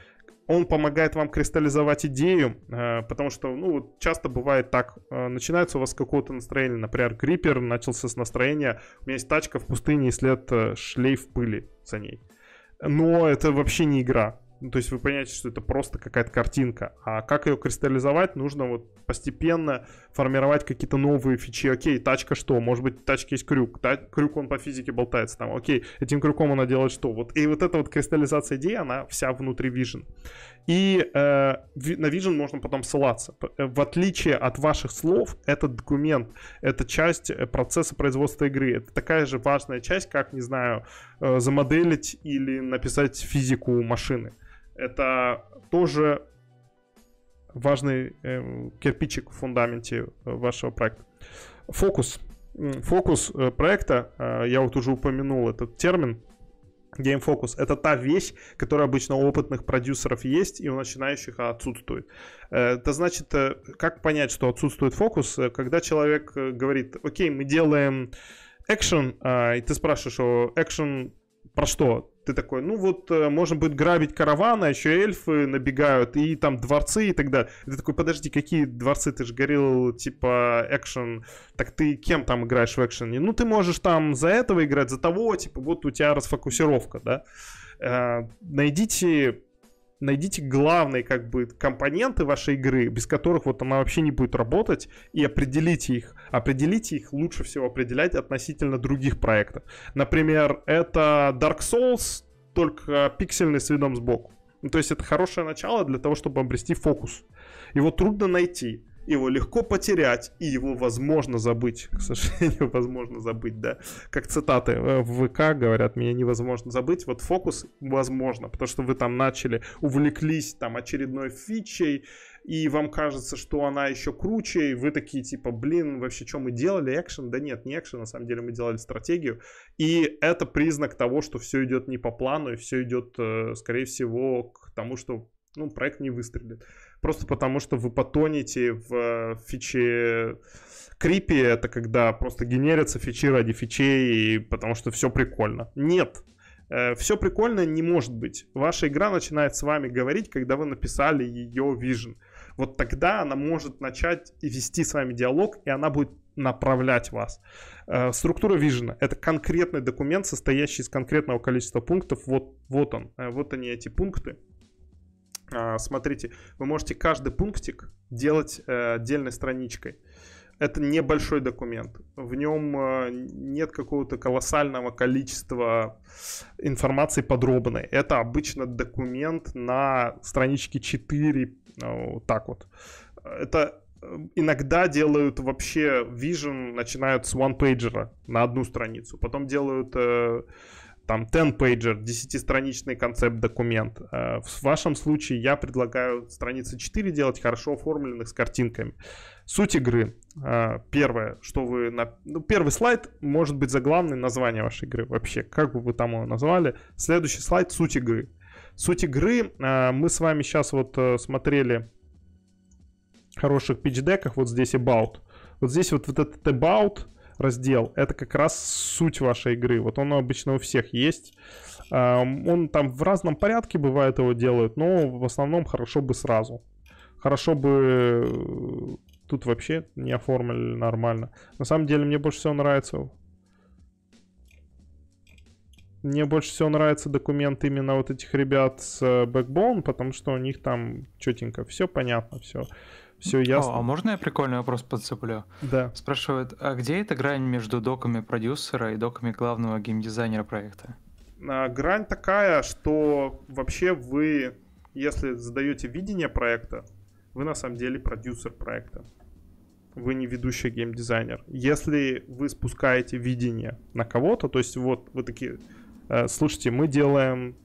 он помогает вам кристаллизовать идею, э, потому что, ну, вот часто бывает так, э, начинается у вас какое-то настроение, например, Крипер начался с настроения, у меня есть тачка в пустыне и след э, шлейф пыли за ней. Но это вообще не игра. Ну, то есть вы понимаете, что это просто какая-то картинка. А как ее кристаллизовать, нужно вот постепенно формировать какие-то новые фичи. Окей, тачка что? Может быть, тачке есть крюк. Та- крюк, он по физике болтается там. Окей, этим крюком она делает что? Вот. И вот эта вот кристаллизация идеи, она вся внутри Vision. И э, на Vision можно потом ссылаться. Э, в отличие от ваших слов, этот документ, это часть э, процесса производства игры. Это такая же важная часть, как, не знаю, э, замоделить или написать физику машины это тоже важный э, кирпичик в фундаменте э, вашего проекта. Фокус. Фокус э, проекта, э, я вот уже упомянул этот термин, Game Focus — это та вещь, которая обычно у опытных продюсеров есть и у начинающих отсутствует. Это значит, как понять, что отсутствует фокус, когда человек говорит, окей, мы делаем экшен, а, и ты спрашиваешь его, экшен про что? ты такой, ну вот, э, можно будет грабить караваны, а еще эльфы набегают, и там дворцы и так далее. Ты такой, подожди, какие дворцы? Ты же говорил, типа, экшен. Так ты кем там играешь в экшене? Ну, ты можешь там за этого играть, за того, типа, вот у тебя расфокусировка, да. Э, найдите найдите главные как бы компоненты вашей игры, без которых вот она вообще не будет работать, и определите их. Определите их лучше всего определять относительно других проектов. Например, это Dark Souls, только пиксельный с видом сбоку. Ну, то есть это хорошее начало для того, чтобы обрести фокус. Его трудно найти его легко потерять, и его возможно забыть. К сожалению, возможно забыть, да. Как цитаты э, в ВК говорят, меня невозможно забыть. Вот фокус возможно, потому что вы там начали, увлеклись там очередной фичей, и вам кажется, что она еще круче, и вы такие типа, блин, вообще, что мы делали, экшен? Да нет, не экшен, на самом деле мы делали стратегию, и это признак того, что все идет не по плану, и все идет, э, скорее всего, к тому, что ну, проект не выстрелит просто потому что вы потонете в э, фиче крипи, это когда просто генерятся фичи ради фичей, и потому что все прикольно. Нет, э, все прикольно не может быть. Ваша игра начинает с вами говорить, когда вы написали ее вижен. Вот тогда она может начать вести с вами диалог, и она будет направлять вас. Э, структура вижена — это конкретный документ, состоящий из конкретного количества пунктов. Вот, вот он, вот они эти пункты. А, смотрите, вы можете каждый пунктик делать э, отдельной страничкой. Это небольшой документ. В нем э, нет какого-то колоссального количества информации подробной. Это обычно документ на страничке 4, э, вот так вот. Это иногда делают вообще Vision, начинают с one-пейджера на одну страницу, потом делают там 10-пейджер, 10-страничный концепт-документ. Э, в вашем случае я предлагаю страницы 4 делать хорошо оформленных с картинками. Суть игры. Э, первое, что вы... На... Ну, первый слайд может быть заглавный название вашей игры вообще. Как бы вы там его назвали. Следующий слайд — суть игры. Суть игры. Э, мы с вами сейчас вот смотрели хороших хороших пичдеках. Вот здесь About. Вот здесь вот, вот этот About — раздел, это как раз суть вашей игры. Вот он обычно у всех есть. Он там в разном порядке бывает его делают, но в основном хорошо бы сразу. Хорошо бы э, тут вообще не оформили нормально. На самом деле мне больше всего нравится мне больше всего нравится документ именно вот этих ребят с э, Backbone, потому что у них там четенько все понятно, все все ясно. О, а можно я прикольный вопрос подцеплю? Да. Спрашивают, а где эта грань между доками продюсера и доками главного геймдизайнера проекта? А, грань такая, что вообще вы, если задаете видение проекта, вы на самом деле продюсер проекта. Вы не ведущий геймдизайнер. Если вы спускаете видение на кого-то, то есть вот вы такие, э, слушайте, мы делаем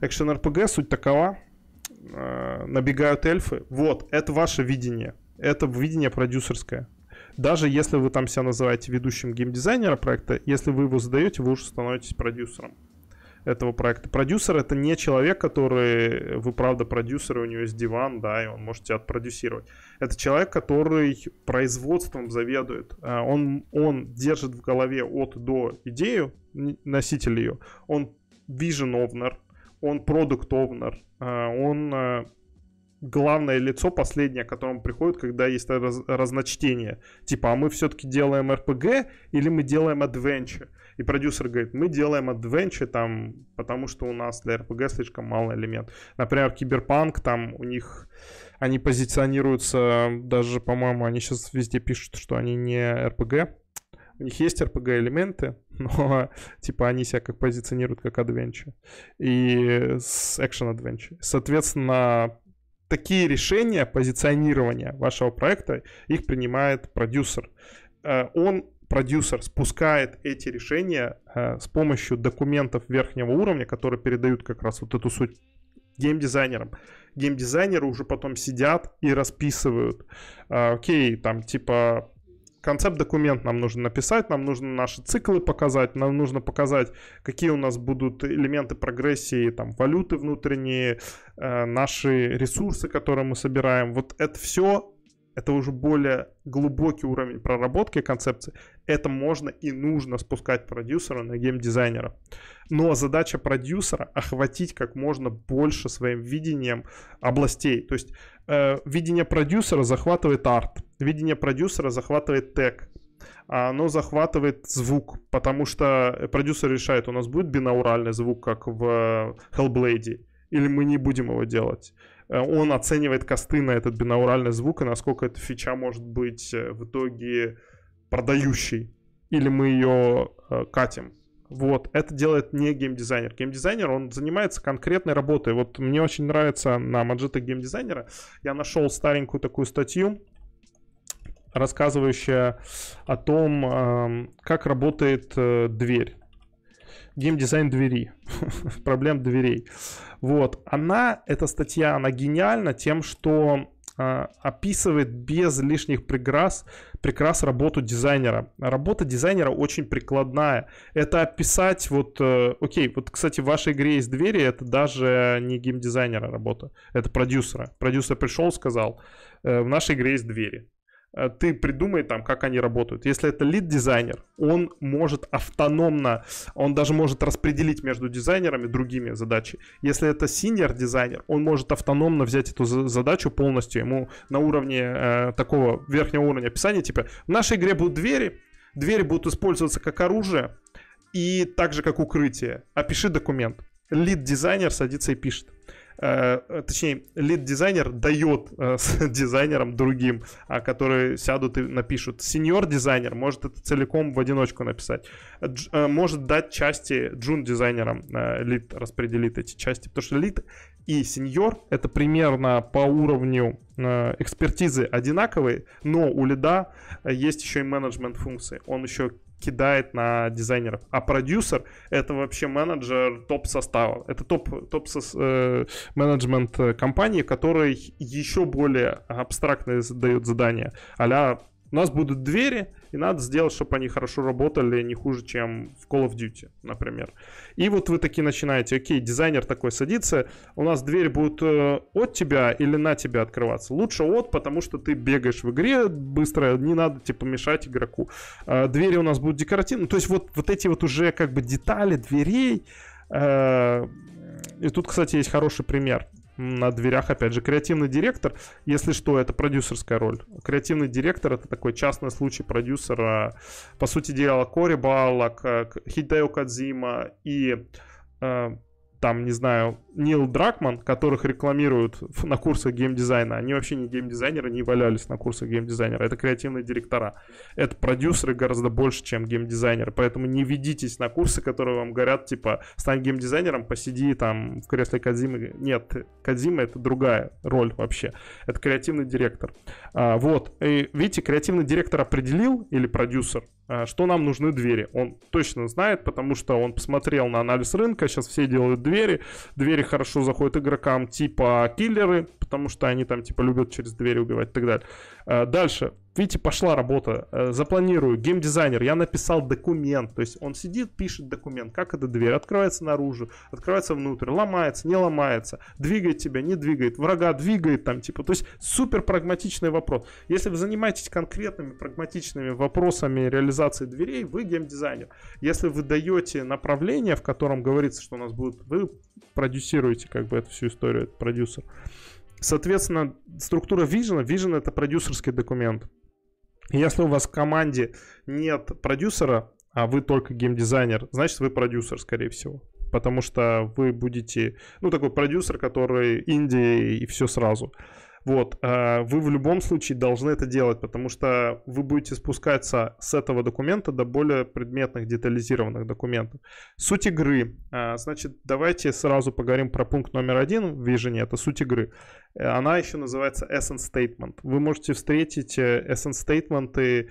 экшен-РПГ, суть такова, э, набегают эльфы. Вот, это ваше видение. Это видение продюсерское. Даже если вы там себя называете ведущим геймдизайнера проекта, если вы его задаете, вы уже становитесь продюсером этого проекта. Продюсер это не человек, который, вы правда продюсер, у него есть диван, да, и он может тебя отпродюсировать. Это человек, который производством заведует. Э, он, он держит в голове от до идею, носитель ее. Он vision owner, он продукт овнер, э, он э, главное лицо последнее, к которому приходит, когда есть раз, разночтение. Типа, а мы все-таки делаем RPG или мы делаем Adventure? И продюсер говорит, мы делаем Adventure там, потому что у нас для RPG слишком мало элемент. Например, Киберпанк, там у них они позиционируются, даже, по-моему, они сейчас везде пишут, что они не RPG. У них есть RPG элементы, но типа они себя как позиционируют как адвенча и с экшен адвенча. Соответственно, такие решения позиционирования вашего проекта их принимает продюсер. Э, он продюсер спускает эти решения э, с помощью документов верхнего уровня, которые передают как раз вот эту суть геймдизайнерам. Геймдизайнеры уже потом сидят и расписывают. Э, окей, там типа концепт-документ нам нужно написать, нам нужно наши циклы показать, нам нужно показать, какие у нас будут элементы прогрессии, там, валюты внутренние, э, наши ресурсы, которые мы собираем. Вот это все это уже более глубокий уровень проработки концепции, это можно и нужно спускать продюсера на геймдизайнера. Но задача продюсера — охватить как можно больше своим видением областей. То есть э, видение продюсера захватывает арт, видение продюсера захватывает тег, а оно захватывает звук, потому что продюсер решает, у нас будет бинауральный звук, как в э, Hellblade, или мы не будем его делать. Э, он оценивает косты на этот бинауральный звук и насколько эта фича может быть э, в итоге продающей. Или мы ее э, катим. Вот, это делает не геймдизайнер. Геймдизайнер, он занимается конкретной работой. Вот мне очень нравится на Маджита геймдизайнера. Я нашел старенькую такую статью, рассказывающая о том, эм, как работает дверь геймдизайн двери, проблем дверей. Вот, она, эта статья, она гениальна тем, что а, описывает без лишних прекрас, прекрас работу дизайнера. Работа дизайнера очень прикладная. Это описать вот... Э, окей, вот, кстати, в вашей игре есть двери, это даже не геймдизайнера работа, это продюсера. Продюсер пришел, сказал, э, в нашей игре есть двери. Э, ты придумай там, как они работают. Если это лид-дизайнер, он может автономно, он даже может распределить между дизайнерами другими задачи. Если это синьор-дизайнер, он может автономно взять эту задачу полностью, ему на уровне э, такого верхнего уровня описания, типа, в нашей игре будут двери, двери будут использоваться как оружие и также как укрытие. Опиши документ. Лид-дизайнер садится и пишет. Э, э, точнее, лид-дизайнер дает э, дизайнерам другим, а которые сядут и напишут. Сеньор-дизайнер может это целиком в одиночку написать. Может дать части джун-дизайнерам. Лид распределит эти части, потому что лид и сеньор это примерно по уровню экспертизы одинаковые, но у лида есть еще и менеджмент функции. Он еще кидает на дизайнеров. А продюсер — это вообще менеджер топ-состава. Это топ топ, э, менеджмент э, компании, который еще более абстрактно дает задания. а у нас будут двери, и надо сделать, чтобы они хорошо работали, не хуже, чем в Call of Duty, например. И вот вы такие начинаете, окей, дизайнер такой садится, у нас дверь будет э, от тебя или на тебя открываться. Лучше от, потому что ты бегаешь в игре быстро, не надо, типа, мешать игроку. Э, двери у нас будут декоративные. То есть вот, вот эти вот уже как бы детали дверей, э, и тут, кстати, есть хороший пример на дверях, опять же, креативный директор, если что, это продюсерская роль. Креативный директор — это такой частный случай продюсера, по сути дела, Кори Баллок, э, Хидео Кадзима и э, там, не знаю, Нил Дракман, которых рекламируют на курсах геймдизайна, они вообще не геймдизайнеры, не валялись на курсах геймдизайнера, это креативные директора. Это продюсеры гораздо больше, чем геймдизайнеры, поэтому не ведитесь на курсы, которые вам говорят, типа, стань геймдизайнером, посиди там в кресле Кадзимы. Нет, Кадзима это другая роль вообще, это креативный директор. А, вот, и, видите, креативный директор определил или продюсер, а, что нам нужны двери. Он точно знает, потому что он посмотрел на анализ рынка, сейчас все делают двери. Двери хорошо заходят игрокам типа киллеры, потому что они там типа любят через двери убивать и так далее. А, дальше, видите, пошла работа. Э, запланирую, геймдизайнер, я написал документ. То есть он сидит, пишет документ, как эта дверь открывается наружу, открывается внутрь, ломается, не ломается, двигает тебя, не двигает, врага двигает там, типа. То есть супер прагматичный вопрос. Если вы занимаетесь конкретными прагматичными вопросами реализации дверей, вы геймдизайнер. Если вы даете направление, в котором говорится, что у нас будет, вы продюсируете как бы эту всю историю, этот продюсер. Соответственно, структура Vision, Vision это продюсерский документ если у вас в команде нет продюсера, а вы только геймдизайнер, значит вы продюсер, скорее всего. Потому что вы будете, ну, такой продюсер, который Индия и все сразу. Вот, э, вы в любом случае должны это делать, потому что вы будете спускаться с этого документа до более предметных, детализированных документов. Суть игры. Э, значит, давайте сразу поговорим про пункт номер один в Vision, это суть игры. Э, она еще называется Essence Statement. Вы можете встретить Essence Statement и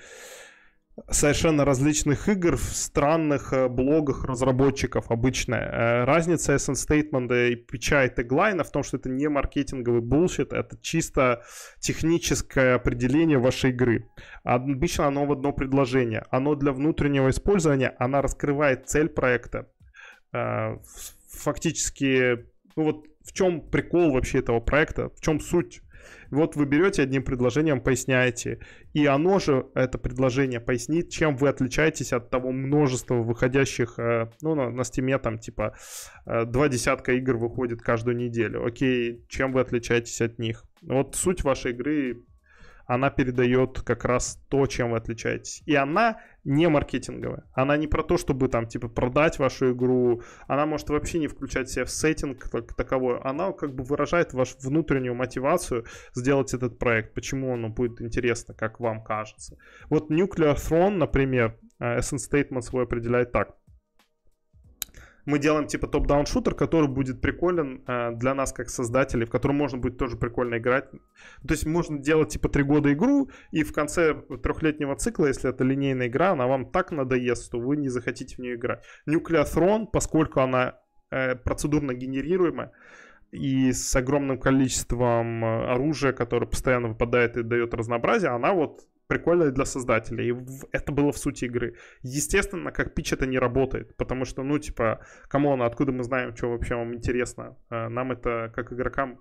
совершенно различных игр в странных э, блогах разработчиков обычно. Э, разница SN Statement и и теглайна в том, что это не маркетинговый булщит, это чисто техническое определение вашей игры. Обычно оно в одно предложение. Оно для внутреннего использования, она раскрывает цель проекта. Э, фактически, ну вот в чем прикол вообще этого проекта, в чем суть вот вы берете одним предложением, поясняете. И оно же, это предложение, пояснит, чем вы отличаетесь от того множества выходящих, э, ну, на, стиме там, типа, э, два десятка игр выходит каждую неделю. Окей, чем вы отличаетесь от них? Вот суть вашей игры она передает как раз то, чем вы отличаетесь. И она не маркетинговая. Она не про то, чтобы там, типа, продать вашу игру. Она может вообще не включать себя в сеттинг как таковой. Она как бы выражает вашу внутреннюю мотивацию сделать этот проект. Почему оно будет интересно, как вам кажется. Вот Nuclear Throne, например, э, Essence Statement свой определяет так мы делаем типа топ-даун шутер, который будет приколен э, для нас как создателей, в котором можно будет тоже прикольно играть. То есть можно делать типа три года игру, и в конце трехлетнего цикла, если это линейная игра, она вам так надоест, что вы не захотите в нее играть. Nuclear Throne, поскольку она э, процедурно генерируемая, и с огромным количеством э, оружия, которое постоянно выпадает и дает разнообразие, она вот прикольно для создателя И это было в сути игры. Естественно, как пич это не работает, потому что, ну, типа, камон, откуда мы знаем, что вообще вам интересно? А, нам это, как игрокам,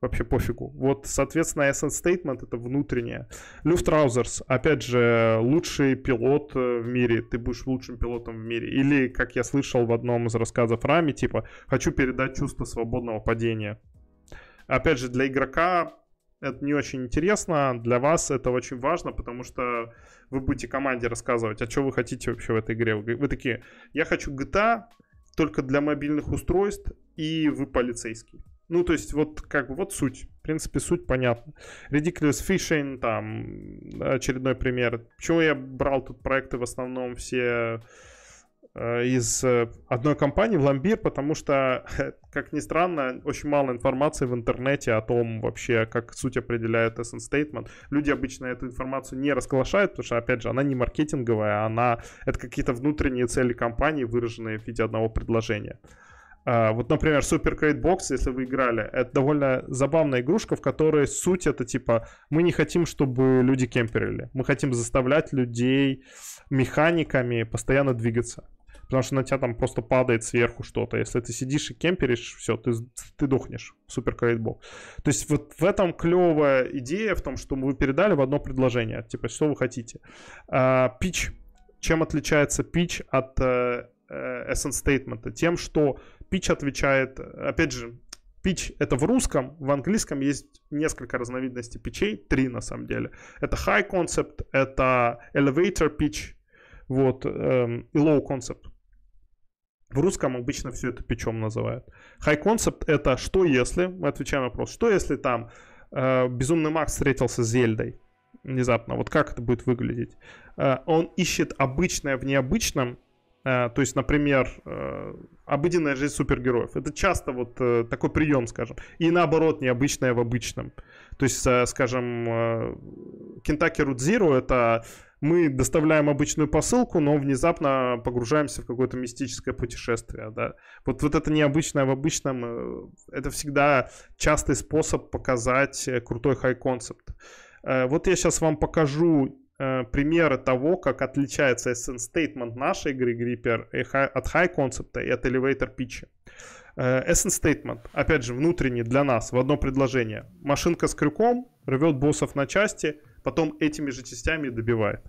вообще пофигу. Вот, соответственно, essence statement это внутреннее. Люфтраузерс, опять же, лучший пилот э, в мире, ты будешь лучшим пилотом в мире. Или, как я слышал в одном из рассказов Рами, типа, хочу передать чувство свободного падения. Опять же, для игрока это не очень интересно. Для вас это очень важно, потому что вы будете команде рассказывать, а что вы хотите вообще в этой игре. Вы, такие, я хочу GTA только для мобильных устройств, и вы полицейский. Ну, то есть, вот как бы, вот суть. В принципе, суть понятна. Ridiculous Fishing, там, очередной пример. Почему я брал тут проекты в основном все Э, из э, одной компании в Ламбир, потому что, как ни странно, очень мало информации в интернете о том вообще, как суть определяет essence statement. Люди обычно эту информацию не расглашают, потому что, опять же, она не маркетинговая, она это какие-то внутренние цели компании, выраженные в виде одного предложения. А, вот, например, Super Crate Box, если вы играли, это довольно забавная игрушка, в которой суть это типа, мы не хотим, чтобы люди кемперили. Мы хотим заставлять людей механиками постоянно двигаться потому что на тебя там просто падает сверху что-то. Если ты сидишь и кемперишь, все, ты, ты дохнешь. Супер кайтбол. То есть вот в этом клевая идея в том, что мы передали в одно предложение, типа, что вы хотите. А, пич. Uh, Чем отличается пич от uh, essence statement? Тем, что пич отвечает, опять же, Пич — это в русском, в английском есть несколько разновидностей пичей, три на самом деле. Это high concept, это elevator pitch, вот, эм, и low concept. В русском обычно все это печом называют. High concept это что если, мы отвечаем на вопрос, что если там э, Безумный Макс встретился с Зельдой внезапно, вот как это будет выглядеть. Э, он ищет обычное в необычном, э, то есть, например, э, обыденная жизнь супергероев. Это часто вот э, такой прием, скажем. И наоборот, необычное в обычном. То есть, э, скажем, э, Кентаки Рудзиру это мы доставляем обычную посылку, но внезапно погружаемся в какое-то мистическое путешествие, да. Вот, вот это необычное в обычном, э, это всегда частый способ показать э, крутой хай-концепт. Э, вот я сейчас вам покажу примеры того, как отличается SN Statement нашей игры Gripper от High концепта и от Elevator Pitch. SN Statement, опять же, внутренний для нас в одно предложение. Машинка с крюком рвет боссов на части, потом этими же частями добивает.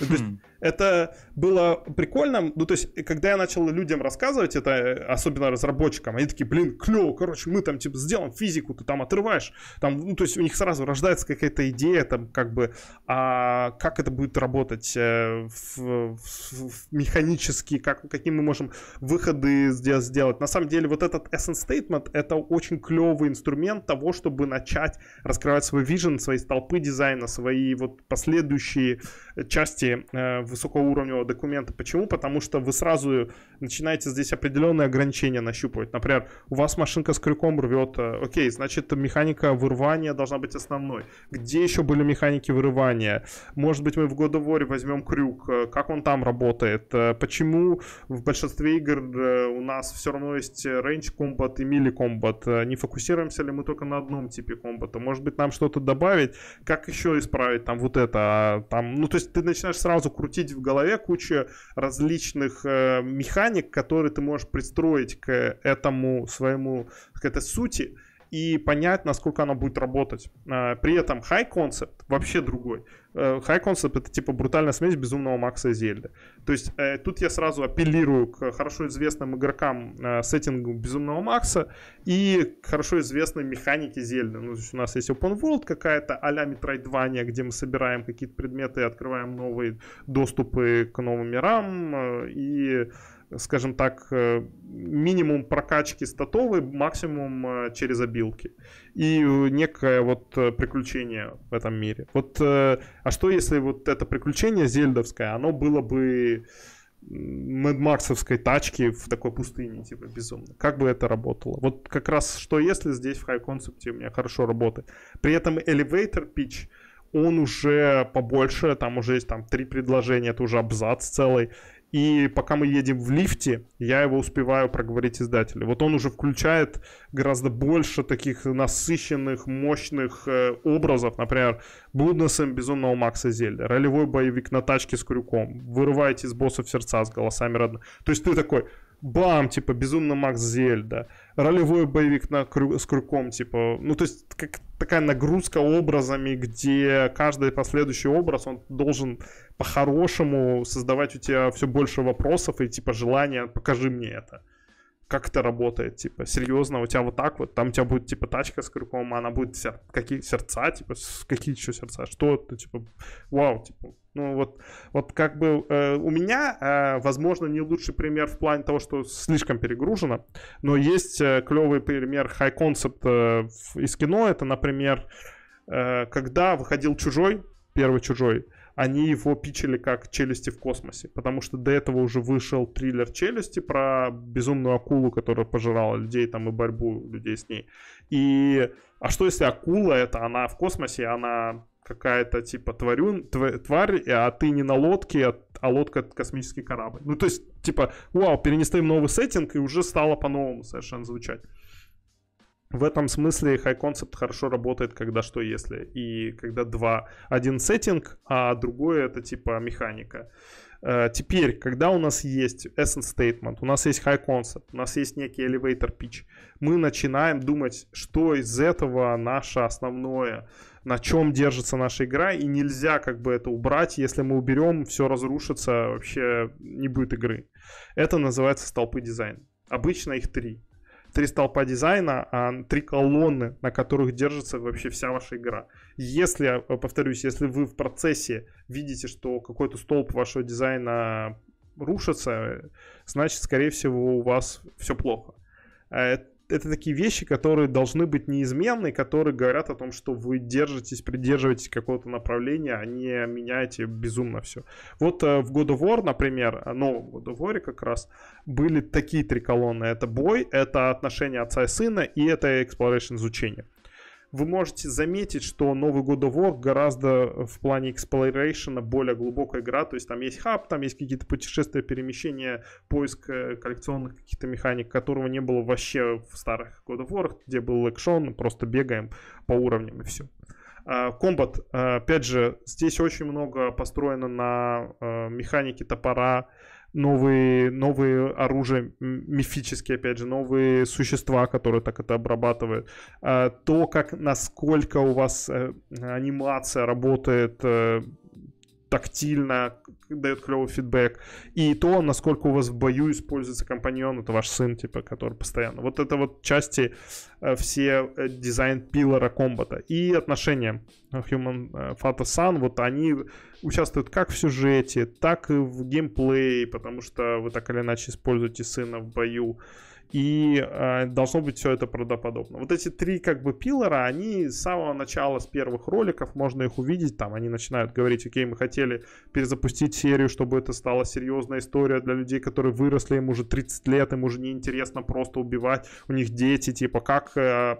Ну, то есть, хм это было прикольно. Ну, то есть, когда я начал людям рассказывать это, особенно разработчикам, они такие, блин, клево, короче, мы там, типа, сделаем физику, ты там отрываешь. Там, ну, то есть, у них сразу рождается какая-то идея, там, как бы, а как это будет работать э, в, в, в механически, как, какие мы можем выходы сделать. На самом деле, вот этот essence statement — это очень клевый инструмент того, чтобы начать раскрывать свой вижен, свои столпы дизайна, свои вот последующие части э, уровня документа. Почему? Потому что вы сразу начинаете здесь определенные ограничения нащупывать. Например, у вас машинка с крюком рвет, э, окей, значит механика вырывания должна быть основной. Где еще были механики вырывания? Может быть мы в God возьмем крюк, э, как он там работает? Э, почему в большинстве игр э, у нас все равно есть range combat и melee combat? Э, не фокусируемся ли мы только на одном типе комбата? Может быть нам что-то добавить? Как еще исправить там вот это? А, там, ну то есть есть ты начинаешь сразу крутить в голове кучу различных э, механик, которые ты можешь пристроить к этому своему, к этой сути, и понять, насколько оно будет работать. Э, при этом High Concept вообще другой. Э, high Concept это типа брутальная смесь безумного Макса и Зельды. То есть э, тут я сразу апеллирую к хорошо известным игрокам сеттингу безумного Макса и к хорошо известной механике Зельды. Ну, у нас есть Open World какая-то а-ля Metroidvania, где мы собираем какие-то предметы открываем новые доступы к новым мирам и скажем так, э, минимум прокачки статовой, максимум э, через обилки. И э, некое вот приключение в этом мире. Вот, а что если вот это приключение зельдовское, оно было бы мэдмаксовской тачки в такой пустыне, типа, безумно. Как бы это работало? Вот как раз что если здесь в high концепте у меня хорошо работает. При этом Elevator Pitch, он уже побольше, там уже есть там три предложения, это уже абзац целый и пока мы едем в лифте, я его успеваю проговорить издателю. Вот он уже включает гораздо больше таких насыщенных, мощных э, образов, например, Блуднесом Безумного Макса Зельда, ролевой боевик на тачке с крюком, вырываете из боссов сердца с голосами родных. То есть ты такой, бам, типа, Безумно Макс Зельда, ролевой боевик на крю... с крюком, типа, ну, то есть, как такая нагрузка образами, где каждый последующий образ, он должен по-хорошему создавать у тебя все больше вопросов и типа желания, покажи мне это. Как это работает, типа, серьезно, у тебя вот так вот, там у тебя будет, типа, тачка с крюком, она будет, сер... какие сердца, типа, какие еще сердца, что ты, типа, вау, типа, ну вот, вот как бы э, у меня, э, возможно, не лучший пример в плане того, что слишком перегружено, но есть э, клевый пример high concept э, из кино, это, например, э, когда выходил «Чужой», первый «Чужой», они его пичили как «Челюсти в космосе», потому что до этого уже вышел триллер «Челюсти» про безумную акулу, которая пожирала людей там и борьбу людей с ней. И а что если акула — это она в космосе, она какая-то типа тварюн, тв, тварь, а ты не на лодке, а, а лодка это космический корабль. Ну, то есть, типа, вау, перенесли новый сеттинг, и уже стало по-новому совершенно звучать. В этом смысле High Concept хорошо работает, когда что если. И когда два. Один сеттинг, а другой это типа механика. Э, теперь, когда у нас есть essence statement, у нас есть high concept, у нас есть некий elevator pitch, мы начинаем думать, что из этого наше основное, на чем держится наша игра, и нельзя как бы это убрать, если мы уберем, все разрушится, вообще не будет игры. Это называется столпы дизайн. Обычно их три три столпа дизайна, а три колонны, на которых держится вообще вся ваша игра. Если, э, повторюсь, если вы в процессе видите, что какой-то столб вашего дизайна рушится, э, значит, скорее всего, у вас все плохо. Э, это такие вещи, которые должны быть неизменны, которые говорят о том, что вы держитесь, придерживаетесь какого-то направления, а не меняете безумно все. Вот э, в God of War, например, э, новом God of War как раз, были такие три колонны. Это бой, это отношение отца и сына, и это exploration изучение вы можете заметить, что новый God of War гораздо э, в плане exploration более глубокая игра. То есть там есть хаб, там есть какие-то путешествия, перемещения, поиск э, коллекционных каких-то механик, которого не было вообще в старых God of War, где был экшон, просто бегаем по уровням и все. А, комбат, э, опять же, здесь очень много построено на механике топора, новые, новые оружия мифические, опять же, новые существа, которые так это обрабатывают, а, то, как, насколько у вас э, анимация работает э, тактильно, дает клевый фидбэк. И то, насколько у вас в бою используется компаньон, это ваш сын, типа, который постоянно. Вот это вот части э, все э, дизайн пилора комбата. И отношения э, Human Fata Sun, вот они участвуют как в сюжете, так и в геймплее, потому что вы так или иначе используете сына в бою и э, должно быть все это правдоподобно. Вот эти три как бы пилора, они с самого начала, с первых роликов, можно их увидеть, там они начинают говорить, окей, мы хотели перезапустить серию, чтобы это стала серьезная история для людей, которые выросли, им уже 30 лет, им уже неинтересно просто убивать, у них дети, типа как... Э,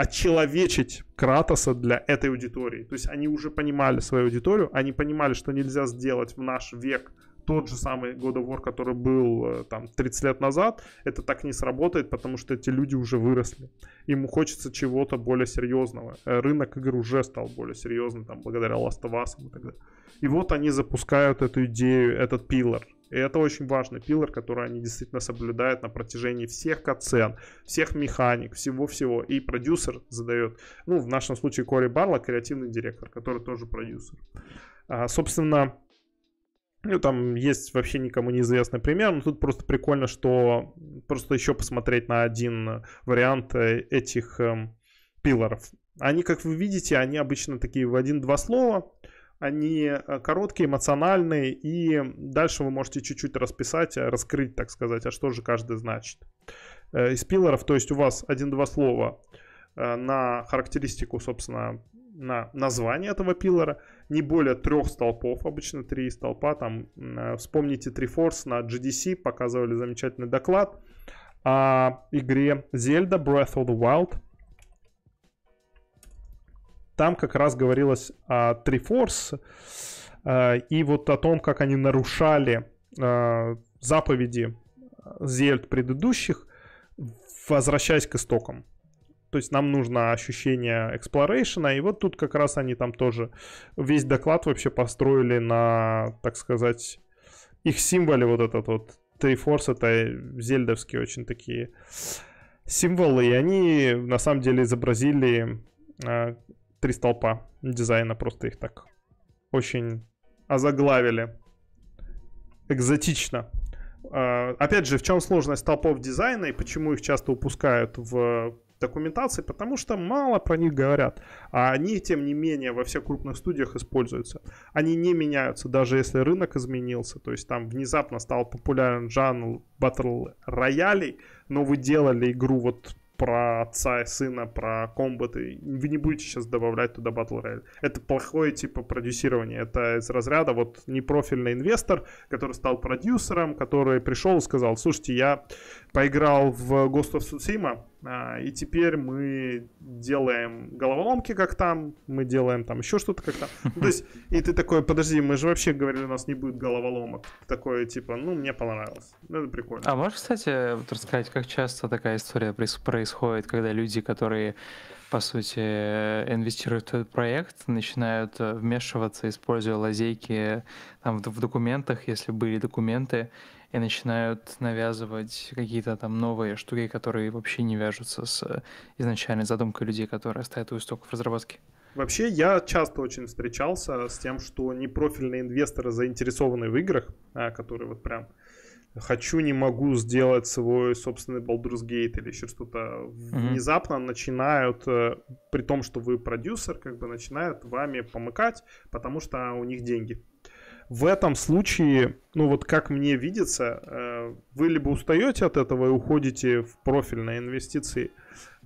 отчеловечить Кратоса для этой аудитории. То есть они уже понимали свою аудиторию, они понимали, что нельзя сделать в наш век тот же самый God of War, который был э, там 30 лет назад, это так не сработает, потому что эти люди уже выросли. ему хочется чего-то более серьезного. Э, рынок игр уже стал более серьезным, там, благодаря Last of Us и так далее. И вот они запускают эту идею, этот пилор. И это очень важный пилор, который они действительно соблюдают на протяжении всех катсцен, всех механик, всего-всего. И продюсер задает, ну, в нашем случае Кори Барла, креативный директор, который тоже продюсер. А, собственно, ну, там есть вообще никому неизвестный пример, но тут просто прикольно, что просто еще посмотреть на один вариант э, этих эм, пилоров. Они, как вы видите, они обычно такие в один-два слова, они э, короткие, эмоциональные, и дальше вы можете чуть-чуть расписать, э, раскрыть, так сказать, а что же каждый значит. Из пилоров, то есть у вас один-два слова на характеристику, собственно, на название этого пилора, не более трех столпов, обычно три столпа, там, э, вспомните Triforce на GDC, показывали замечательный доклад о игре Zelda Breath of the Wild. Там как раз говорилось о Triforce э, и вот о том, как они нарушали э, заповеди Зельд предыдущих, возвращаясь к истокам. То есть нам нужно ощущение exploration, и а вот тут как раз они там тоже весь доклад вообще построили на, так сказать, их символе вот этот вот Triforce, это зельдовские очень такие символы, и они на самом деле изобразили э, три столпа дизайна, просто их так очень озаглавили. Экзотично. Э, опять же, в чем сложность столпов дизайна и почему их часто упускают в документации, потому что мало про них говорят. А они, тем не менее, во всех крупных студиях используются. Они не меняются, даже если рынок изменился. То есть там внезапно стал популярен жанр батл роялей, но вы делали игру вот про отца и сына, про комбаты. Вы не будете сейчас добавлять туда батл Royale. Это плохое типа продюсирование. Это из разряда вот непрофильный инвестор, который стал продюсером, который пришел и сказал, слушайте, я поиграл в Ghost of Tsushima, а, и теперь мы делаем головоломки, как там, мы делаем там еще что-то, как то Ну, то есть, и ты такой, подожди, мы же вообще говорили, у нас не будет головоломок. Такое, типа, ну, мне понравилось. Ну, это прикольно. А можешь, кстати, вот рассказать, как часто такая история происходит, когда люди, которые по сути, э, инвестируют в этот проект, начинают э, вмешиваться, используя лазейки э, там, в документах, если были документы, и начинают навязывать какие-то там новые штуки, которые вообще не вяжутся с э, изначальной задумкой людей, которые стоят у истоков разработки. Вообще, я часто очень встречался с тем, что непрофильные инвесторы заинтересованы в играх, а, которые вот прям хочу, не могу сделать свой собственный Baldur's Gate или еще что-то, внезапно начинают, э, при том, что вы продюсер, как бы начинают вами помыкать, потому что у них деньги в этом случае, ну вот как мне видится, э, вы либо устаете от этого и уходите в профильные инвестиции,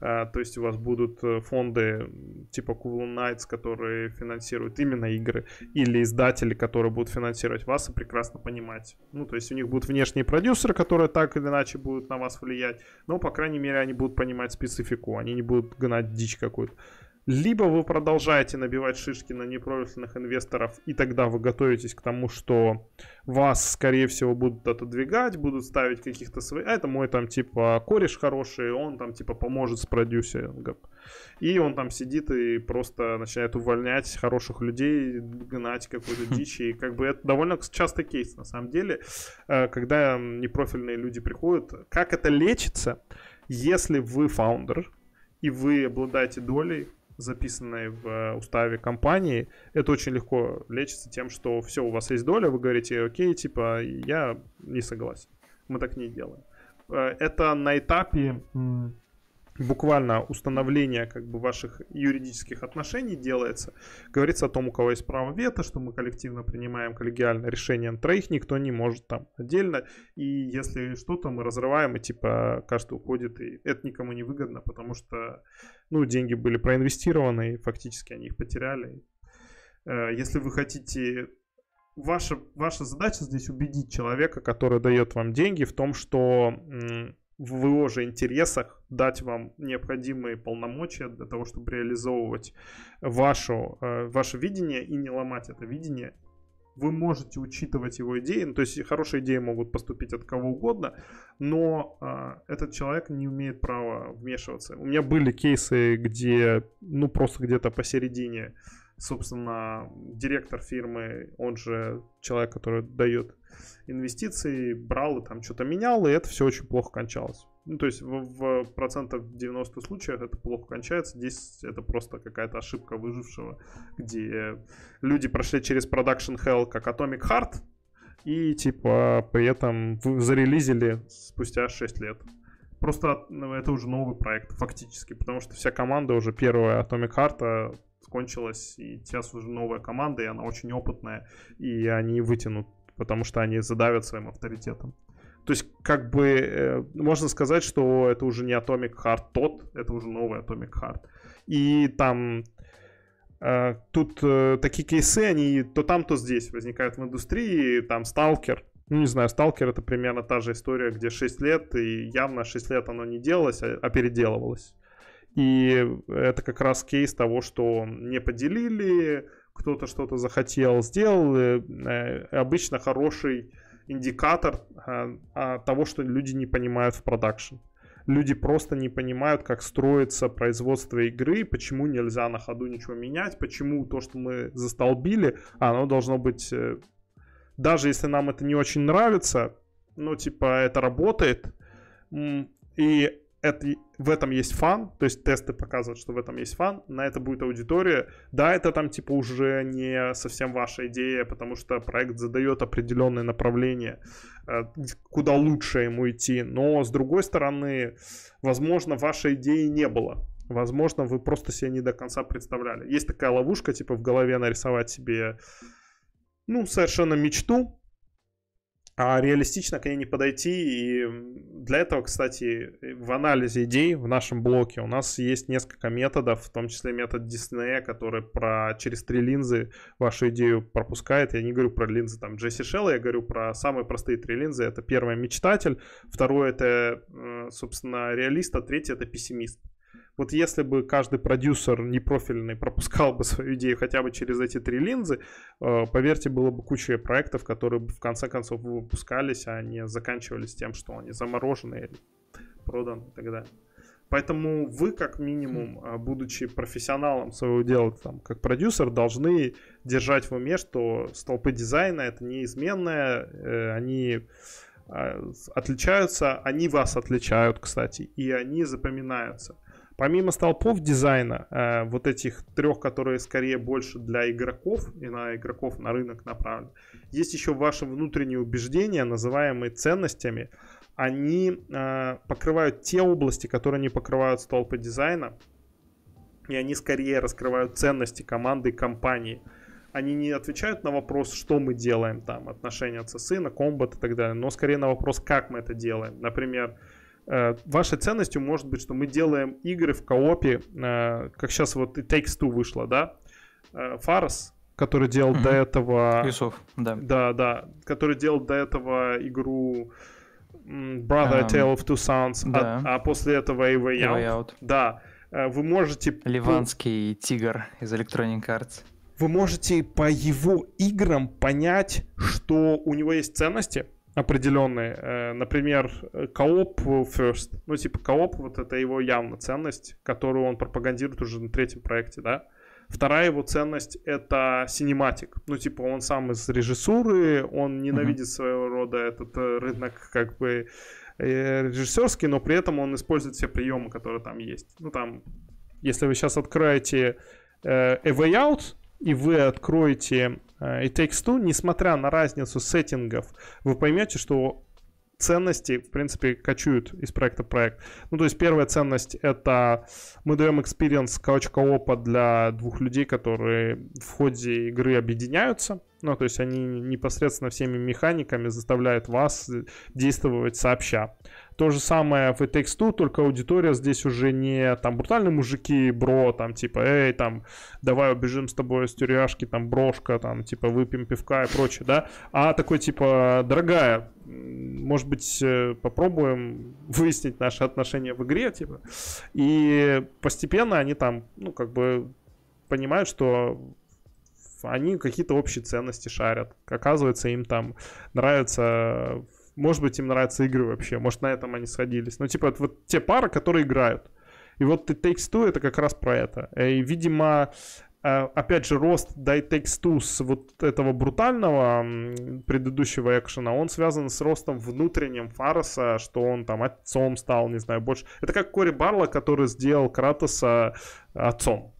э, то есть у вас будут э, фонды типа Cool Knights, которые финансируют именно игры, или издатели, которые будут финансировать вас и прекрасно понимать. Ну, то есть у них будут внешние продюсеры, которые так или иначе будут на вас влиять, но, по крайней мере, они будут понимать специфику, они не будут гнать дичь какую-то либо вы продолжаете набивать шишки на непрофильных инвесторов, и тогда вы готовитесь к тому, что вас, скорее всего, будут отодвигать, будут ставить каких-то своих... А это мой там, типа, кореш хороший, он там, типа, поможет с продюсингом. И он там сидит и просто начинает увольнять хороших людей, гнать какую-то дичь. И как бы это довольно частый кейс, на самом деле, э, когда непрофильные люди приходят. Как это лечится? Если вы фаундер, и вы обладаете долей, записанные в э, уставе компании, это очень легко лечится тем, что все, у вас есть доля, вы говорите, окей, типа, я не согласен. Мы так не делаем. Э, это на этапе буквально установление как бы ваших юридических отношений делается. Говорится о том, у кого есть право вето, что мы коллективно принимаем коллегиальное решение на троих, никто не может там отдельно. И если что-то мы разрываем, и типа каждый уходит, и это никому не выгодно, потому что, ну, деньги были проинвестированы, и фактически они их потеряли. Э, если вы хотите Ваша, ваша задача здесь убедить человека, который дает вам деньги, в том, что в его же интересах дать вам необходимые полномочия для того, чтобы реализовывать вашу, э, ваше видение и не ломать это видение. Вы можете учитывать его идеи, ну, то есть хорошие идеи могут поступить от кого угодно, но э, этот человек не умеет права вмешиваться. У меня были кейсы, где, ну просто где-то посередине, собственно, директор фирмы, он же человек, который дает инвестиции брал и там что-то менял, и это все очень плохо кончалось. Ну, то есть в, в процентов 90 случаях это плохо кончается. здесь это просто какая-то ошибка выжившего, где люди прошли через Production Hell как Atomic Heart, и типа при этом зарелизили спустя 6 лет. Просто ну, это уже новый проект фактически, потому что вся команда уже первая Atomic Heart а кончилась, и сейчас уже новая команда, и она очень опытная, и они вытянут потому что они задавят своим авторитетом. То есть, как бы, э, можно сказать, что это уже не Atomic Heart тот, это уже новый Atomic Heart. И там э, тут э, такие кейсы, они то там, то здесь возникают в индустрии, там Сталкер, ну, не знаю, Сталкер это примерно та же история, где 6 лет, и явно 6 лет оно не делалось, а, а переделывалось. И это как раз кейс того, что не поделили, кто-то что-то захотел, сделал. И э, э, обычно хороший индикатор э, а того, что люди не понимают в продакшн. Люди просто не понимают, как строится производство игры, почему нельзя на ходу ничего менять, почему то, что мы застолбили, оно должно быть... Даже если нам это не очень нравится, но типа, это работает, и это, в этом есть фан, то есть тесты показывают, что в этом есть фан, на это будет аудитория. Да, это там типа уже не совсем ваша идея, потому что проект задает определенное направление, э, куда лучше ему идти. Но с другой стороны, возможно, вашей идеи не было. Возможно, вы просто себе не до конца представляли. Есть такая ловушка, типа в голове нарисовать себе, ну, совершенно мечту, а реалистично к ней не подойти. И для этого, кстати, э, в анализе идей в нашем блоке у нас есть несколько методов, в том числе метод Диснея, который про через три линзы вашу идею пропускает. Я не говорю про линзы там Джесси Шелла, я говорю про самые простые три линзы. Это первое — мечтатель, второе — это, э, собственно, реалист, а третье — это пессимист. Вот если бы каждый продюсер непрофильный пропускал бы свою идею хотя бы через эти три линзы, э, поверьте, было бы куча проектов, которые бы в конце концов выпускались, а не заканчивались тем, что они заморожены или проданы и так далее. Поэтому вы, как минимум, а, будучи профессионалом своего дела, там, как продюсер, должны держать в уме, что столпы дизайна это неизменное, э, они а, отличаются, они вас отличают, кстати, и они запоминаются. Помимо столпов дизайна, э, вот этих трех, которые скорее больше для игроков и на игроков на рынок направлены, есть еще ваши внутренние убеждения, называемые ценностями. Они э, покрывают те области, которые не покрывают столпы дизайна, и они скорее раскрывают ценности команды и компании. Они не отвечают на вопрос, что мы делаем там, отношения от сына, комбат и так далее, но скорее на вопрос, как мы это делаем. Например, Э, вашей ценностью может быть, что мы делаем игры в коопе, э, как сейчас вот и Takes Two вышло, да? Э, Фарс, который делал mm-hmm. до этого... Юсов, да. Да, да. Который делал до этого игру Brother um, Tale of Two Sons, а, да. а, а после этого и Way, Out. Out. Да. Вы можете... Ливанский тигр из Electronic Arts. Вы можете по его играм понять, что у него есть ценности, определенные. Э, например, кооп first. Ну, типа, кооп, вот это его явно ценность, которую он пропагандирует уже на третьем проекте, да. Вторая его ценность — это синематик. Ну, типа, он сам из режиссуры, он ненавидит uh-huh. своего рода этот э, рынок, как бы, э, режиссерский, но при этом он использует все приемы, которые там есть. Ну, там, если вы сейчас откроете э, A Way Out, и вы откроете и Takes Two, несмотря на разницу сеттингов, вы поймете, что ценности, в принципе, кочуют из проекта в проект. Ну, то есть первая ценность — это мы даем experience кауч-коопа для двух людей, которые в ходе игры объединяются. Ну, то есть они непосредственно всеми механиками заставляют вас действовать сообща. То же самое в It Takes только аудитория здесь уже не там брутальные мужики, бро, там типа, эй, там, давай убежим с тобой с тюряшки, там, брошка, там, типа, выпьем пивка и прочее, да, а такой типа, дорогая, может быть, э, попробуем выяснить наши отношения в игре, типа, и постепенно они там, ну, как бы понимают, что они какие-то общие ценности шарят. Оказывается, им там нравится может быть, им нравятся игры вообще. Может, на этом они сходились. Но ну, типа, это вот те пары, которые играют. И вот The Takes Two это как раз про это. Э, и, видимо, э, опять же, рост Die Takes Two с вот этого брутального предыдущего экшена, он связан с ростом внутренним Фароса, что он там отцом стал, не знаю, больше. Это как Кори Барла, который сделал Кратоса э, отцом.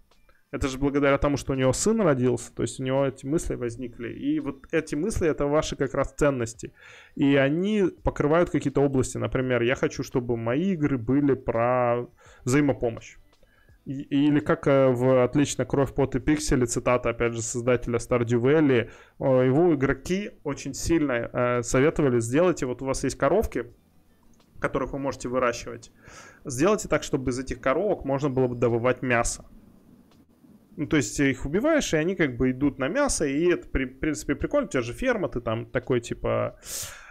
Это же благодаря тому, что у него сын родился, то есть у него эти мысли возникли. И вот эти мысли — это ваши как раз ценности. И они покрывают какие-то области. Например, я хочу, чтобы мои игры были про взаимопомощь. Или как э, в «Отлично, кровь, пот и пиксели» цитата, опять же, создателя Stardew Valley, его игроки очень сильно э, советовали сделайте, вот у вас есть коровки, которых вы можете выращивать, сделайте так, чтобы из этих коровок можно было бы добывать мясо. Ну, то есть э, их убиваешь, и они как бы идут на мясо, и это, при, в принципе, прикольно. У тебя же ферма, ты там такой, типа,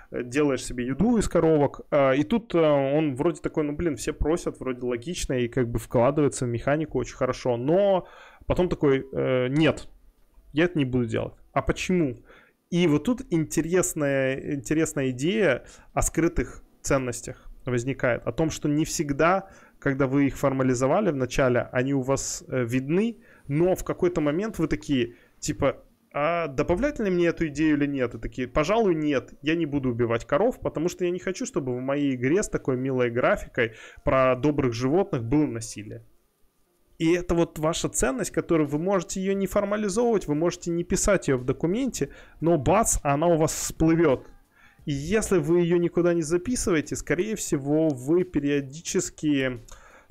э, делаешь себе еду из коровок. А, и тут э, он вроде такой, ну, блин, все просят, вроде логично, и как бы вкладывается в механику очень хорошо. Но потом такой, нет, я это не буду делать. А почему? И вот тут интересная, интересная идея о скрытых ценностях возникает. О том, что не всегда, когда вы их формализовали в начале, они у вас видны, но в какой-то момент вы такие, типа, а добавлять ли мне эту идею или нет? И такие, пожалуй, нет, я не буду убивать коров, потому что я не хочу, чтобы в моей игре с такой милой графикой про добрых животных было насилие. И это вот ваша ценность, которую вы можете ее не формализовывать, вы можете не писать ее в документе, но бац, она у вас всплывет. И если вы ее никуда не записываете, скорее всего, вы периодически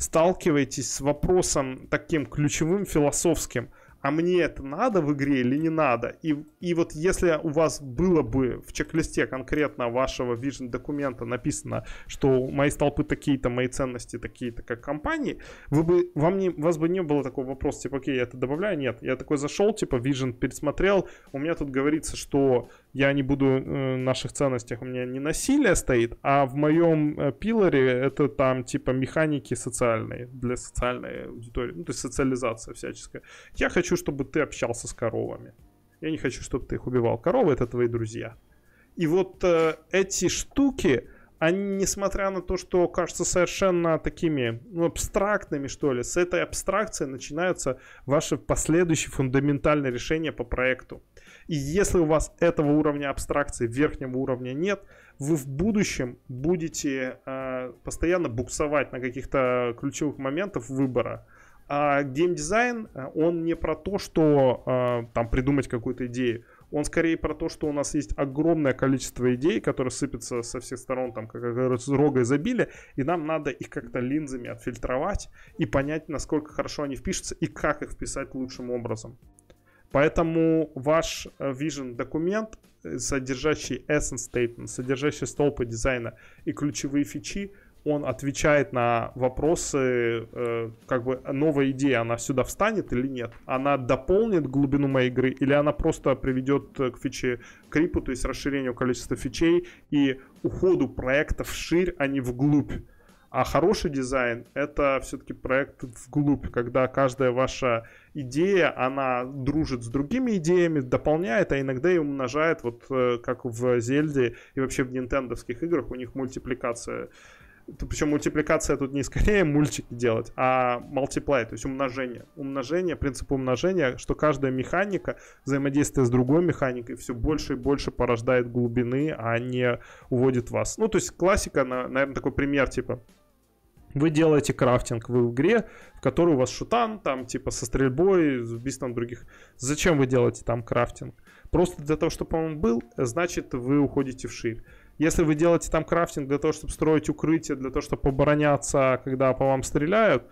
сталкиваетесь с вопросом таким ключевым, философским, а мне это надо в игре или не надо? И, и вот если у вас было бы в чек-листе конкретно вашего Vision документа написано, что мои столпы такие-то, мои ценности такие-то, как компании, вы бы, вам не, у вас бы не было такого вопроса, типа, окей, я это добавляю? Нет. Я такой зашел, типа, Vision пересмотрел, у меня тут говорится, что я не буду э, наших ценностях, у меня не насилие стоит, а в моем э, пилоре это там типа механики социальные, для социальной аудитории, ну то есть социализация всяческая. Я хочу, чтобы ты общался с коровами. Я не хочу, чтобы ты их убивал. Коровы это твои друзья. И вот э, эти штуки, они, несмотря на то, что кажутся совершенно такими ну, абстрактными, что ли, с этой абстракции начинаются ваши последующие фундаментальные решения по проекту. И если у вас этого уровня абстракции, верхнего уровня нет, вы в будущем будете э, постоянно буксовать на каких-то ключевых моментах выбора. А геймдизайн, э, он не про то, что э, там придумать какую-то идею. Он скорее про то, что у нас есть огромное количество идей, которые сыпятся со всех сторон, там, как рога изобилия, и нам надо их как-то линзами отфильтровать и понять, насколько хорошо они впишутся и как их вписать лучшим образом. Поэтому ваш э, Vision документ, э, содержащий essence statement, содержащий столпы дизайна и ключевые фичи, он отвечает на вопросы, э, как бы новая идея, она сюда встанет или нет? Она дополнит глубину моей игры или она просто приведет к фиче крипу, то есть расширению количества фичей и уходу проекта вширь, а не вглубь? А хороший дизайн — это все-таки проект вглубь, когда каждая ваша идея, она дружит с другими идеями, дополняет, а иногда и умножает, вот э, как в Зельде и вообще в нинтендовских играх у них мультипликация. Причем мультипликация тут не скорее мультики делать, а мультиплай, то есть умножение. Умножение, принцип умножения, что каждая механика, взаимодействие с другой механикой, все больше и больше порождает глубины, а не уводит вас. Ну, то есть классика, наверное, такой пример, типа, вы делаете крафтинг, вы в игре, в которой у вас шутан, там, типа, со стрельбой, с убийством других. Зачем вы делаете там крафтинг? Просто для того, чтобы он был, значит, вы уходите в ширь. Если вы делаете там крафтинг для того, чтобы строить укрытие, для того, чтобы обороняться, когда по вам стреляют,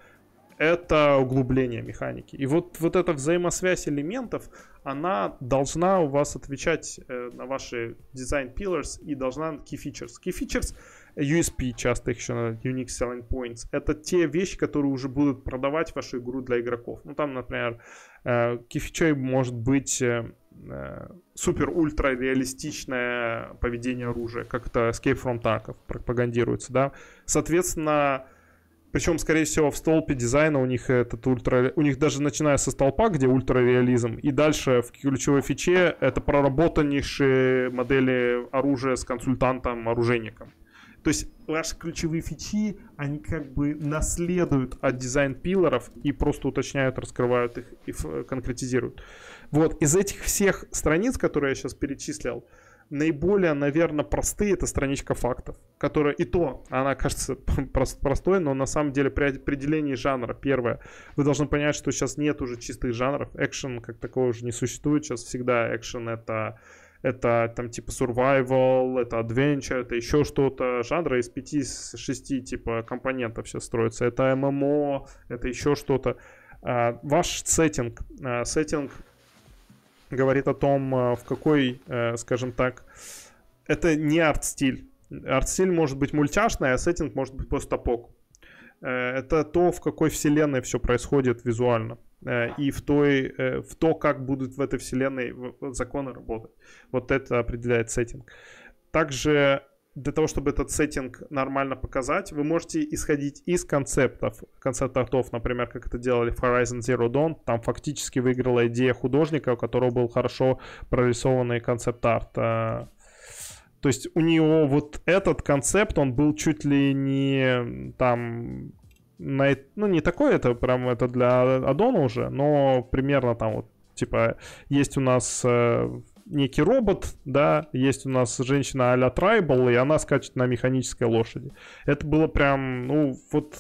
это углубление механики. И вот, вот эта взаимосвязь элементов, она должна у вас отвечать э, на ваши дизайн pillars и должна key features. Key features — USP часто их еще называют, Unique Selling Points, это те вещи, которые уже будут продавать вашу игру для игроков. Ну, там, например, э, кифичей может быть э, э, супер-ультра реалистичное поведение оружия, как это Escape from Tarkov пропагандируется, да. Соответственно, причем, скорее всего, в столпе дизайна у них этот ультра... У них даже начиная со столпа, где ультрареализм, и дальше в ключевой фиче это проработаннейшие модели оружия с консультантом-оружейником. То есть ваши ключевые фичи, они как бы наследуют от дизайн-пилоров и просто уточняют, раскрывают их и э, конкретизируют. Вот, из этих всех страниц, которые я сейчас перечислил, наиболее, наверное, простые это страничка фактов, которая и то, она кажется простой, но на самом деле при определении жанра, первое, вы должны понять, что сейчас нет уже чистых жанров, экшен как такого уже не существует, сейчас всегда экшен это это там типа survival, это adventure, это еще что-то. жанры из 5-6 типа компонентов все строится. Это MMO, это еще что-то. А, ваш сеттинг, а, сеттинг говорит о том, а, в какой, э, скажем так, это не арт-стиль. Арт-стиль может быть мультяшный, а сеттинг может быть постапок. Э, это то, в какой вселенной все происходит визуально э, и в, той, э, в то, как будут в этой вселенной законы работать. Вот это определяет сеттинг. Также для того, чтобы этот сеттинг нормально показать, вы можете исходить из концептов, концепт-артов, например, как это делали в Horizon Zero Dawn, там фактически выиграла идея художника, у которого был хорошо прорисованный концепт-арт то есть у него вот этот концепт, он был чуть ли не там... На, ну, не такой это, прям это для Адона уже, но примерно там вот, типа, есть у нас э, некий робот, да, есть у нас женщина а-ля Tribal, и она скачет на механической лошади. Это было прям, ну, вот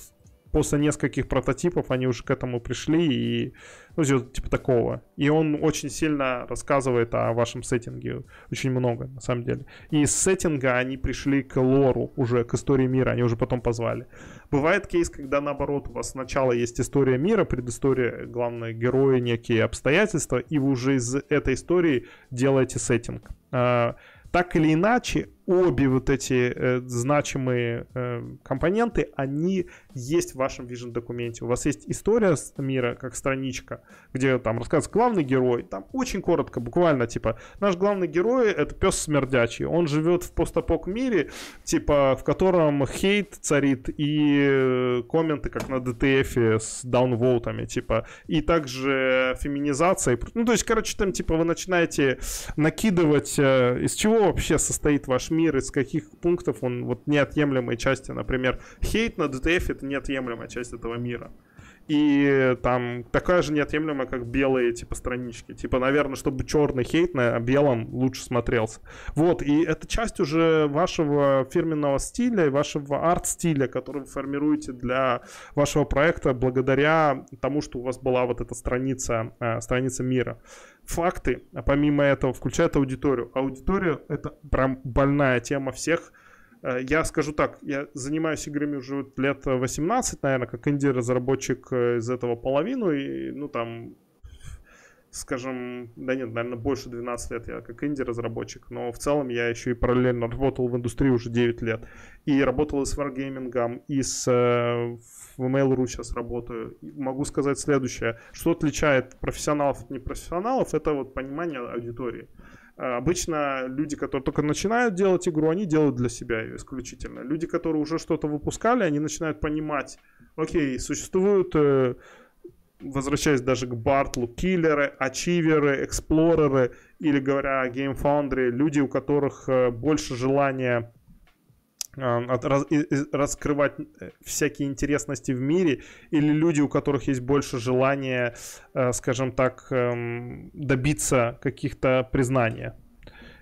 после нескольких прототипов они уже к этому пришли и ну типа такого. И он очень сильно рассказывает о вашем сеттинге, очень много на самом деле. И из сеттинга они пришли к лору уже, к истории мира, они уже потом позвали. Бывает кейс, когда наоборот у вас сначала есть история мира, предыстория, главные герои, некие обстоятельства, и вы уже из этой истории делаете сеттинг. А, так или иначе, обе вот эти э, значимые э, компоненты, они есть в вашем Vision документе. У вас есть история мира, как страничка, где там рассказывается главный герой, там очень коротко, буквально, типа, наш главный герой — это пес смердячий, он живет в постапок мире, типа, в котором хейт царит и э, комменты, как на DTF с даунвоутами, типа, и также феминизация. Ну, то есть, короче, там, типа, вы начинаете накидывать, э, из чего вообще состоит ваш мир, мир, из каких пунктов он вот неотъемлемой части. Например, хейт на ДТФ это неотъемлемая часть этого мира. И э, там такая же неотъемлемая, как белые, типа, странички. Типа, наверное, чтобы черный хейт на белом лучше смотрелся. Вот, и это часть уже вашего фирменного стиля и вашего арт-стиля, который вы формируете для вашего проекта благодаря тому, что у вас была вот эта страница, э, страница мира. Факты, помимо этого, включают аудиторию. Аудитория — это прям больная тема всех — Э, я скажу так, я занимаюсь играми уже лет 18, наверное, как инди-разработчик э, из этого половину, и, ну, там, скажем, да нет, наверное, больше 12 лет я как инди-разработчик, но в целом я еще и параллельно работал в индустрии уже 9 лет, и работал и с Wargaming, и с э, в Mail.ru сейчас работаю. могу сказать следующее, что отличает профессионалов от непрофессионалов, это вот понимание аудитории. Э, обычно люди, которые только начинают делать игру, они делают для себя ее исключительно. Люди, которые уже что-то выпускали, они начинают понимать, окей, существуют, э, возвращаясь даже к Бартлу, киллеры, ачиверы, эксплореры, или говоря о Game Foundry, люди, у которых э, больше желания Э, от, раз, раскрывать э, всякие интересности в мире, или люди, у которых есть больше желания, э, скажем так, эм, добиться каких-то признания.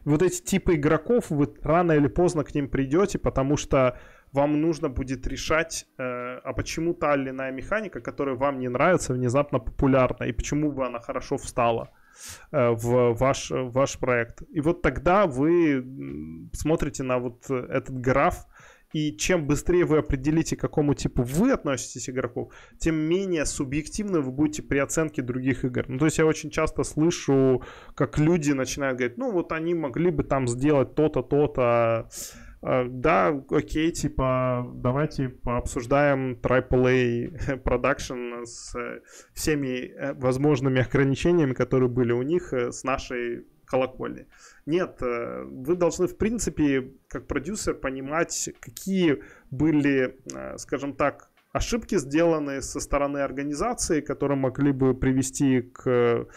Вот эти типы игроков, вы рано или поздно к ним придете, потому что вам нужно будет решать, а почему та или иная механика, которая вам не нравится, внезапно популярна, и почему бы она хорошо встала. Э, в ваш, в ваш проект. И вот тогда вы смотрите на вот этот граф, и чем быстрее вы определите, к какому типу вы относитесь игроков, тем менее субъективно вы будете при оценке других игр. Ну, то есть я очень часто слышу, как люди начинают говорить, ну, вот они могли бы там сделать то-то, то-то, а а, да, окей, типа, давайте пообсуждаем AAA продакшн с э, всеми э, возможными ограничениями, которые были у них э, с нашей колокольни. Нет, вы должны, в принципе, как продюсер понимать, какие были, скажем так, ошибки сделаны со стороны организации, которые могли бы привести к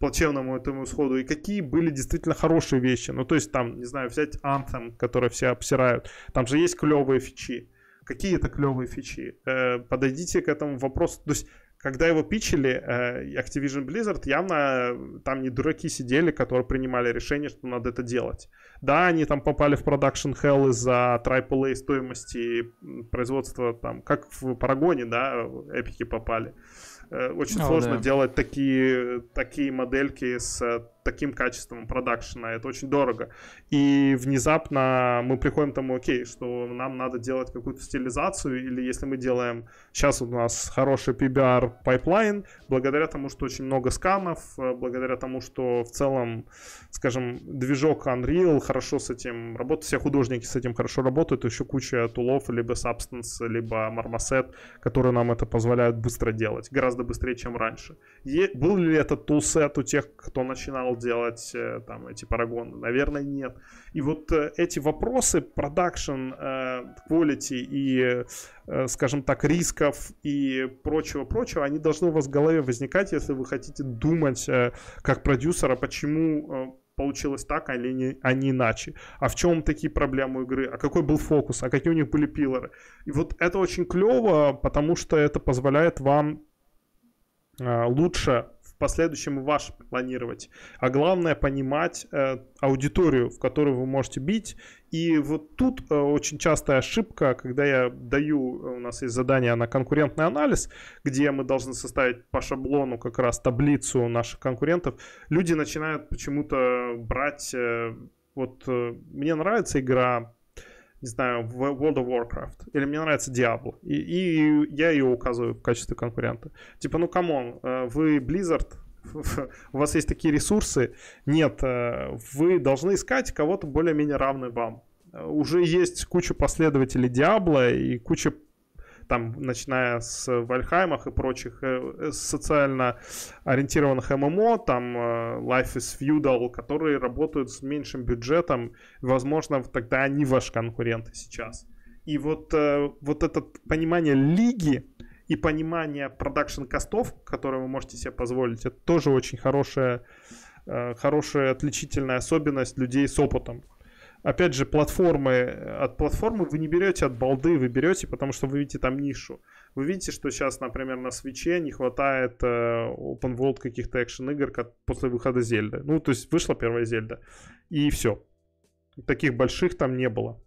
плачевному этому исходу, и какие были действительно хорошие вещи. Ну, то есть там, не знаю, взять Anthem, который все обсирают, там же есть клевые фичи. Какие это клевые фичи? Э, подойдите к этому вопросу. То есть когда его пичили, э, Activision Blizzard явно э, там не дураки сидели, которые принимали решение, что надо это делать. Да, они там попали в production hell из-за AAA стоимости производства, там, как в Парагоне, да, эпики попали. Uh, Э, очень ну, сложно да. делать такие, такие модельки с таким качеством продакшена, это очень дорого. И внезапно мы приходим к тому, окей, что нам надо делать какую-то стилизацию, или если мы делаем... Сейчас у нас хороший PBR пайплайн, благодаря тому, что очень много сканов, благодаря тому, что в целом, скажем, движок Unreal хорошо с этим работает, все художники с этим хорошо работают, еще куча тулов, либо Substance, либо Marmoset, которые нам это позволяют быстро делать, гораздо быстрее, чем раньше. Е- был ли этот тулсет у тех, кто начинал начинал делать э, там эти парагоны? Наверное, нет. И вот э, эти вопросы продакшн, quality э, и, скажем так, рисков и прочего-прочего, они должны у вас в голове возникать, если вы хотите думать как продюсера, почему получилось так, а не, а не иначе. А в чем такие проблемы игры? А какой был фокус? А какие у них были пилоры? И вот это очень клево, потому что это позволяет вам лучше последующем ваш планировать. А главное понимать э, аудиторию, в которую вы можете бить. И вот тут э, очень частая ошибка, когда я даю, э, у нас есть задание на конкурентный анализ, где мы должны составить по шаблону как раз таблицу наших конкурентов, люди начинают почему-то брать... Э, вот э, мне нравится игра не знаю, в World of Warcraft, или мне нравится Diablo, и, и я ее указываю в качестве конкурента. Типа, ну, камон, э, вы Blizzard, у вас есть такие ресурсы, нет, э, вы должны искать кого-то более-менее равный вам. Э, уже есть куча последователей Diablo и куча там, начиная с Вальхаймах и прочих э, э, социально ориентированных ММО, там э, Life is Feudal, которые работают с меньшим бюджетом, возможно, тогда они ваши конкуренты сейчас. И вот, вот это понимание лиги и понимание продакшн-костов, которые вы можете себе позволить, это тоже очень хорошая, хорошая отличительная особенность людей с опытом опять же, платформы, э, от платформы вы не берете от балды, вы берете, потому что вы видите там нишу. Вы видите, что сейчас, например, на свече не хватает э, open world каких-то экшен игр как после выхода Зельды. Ну, то есть вышла первая Зельда, и все. Таких больших там не было.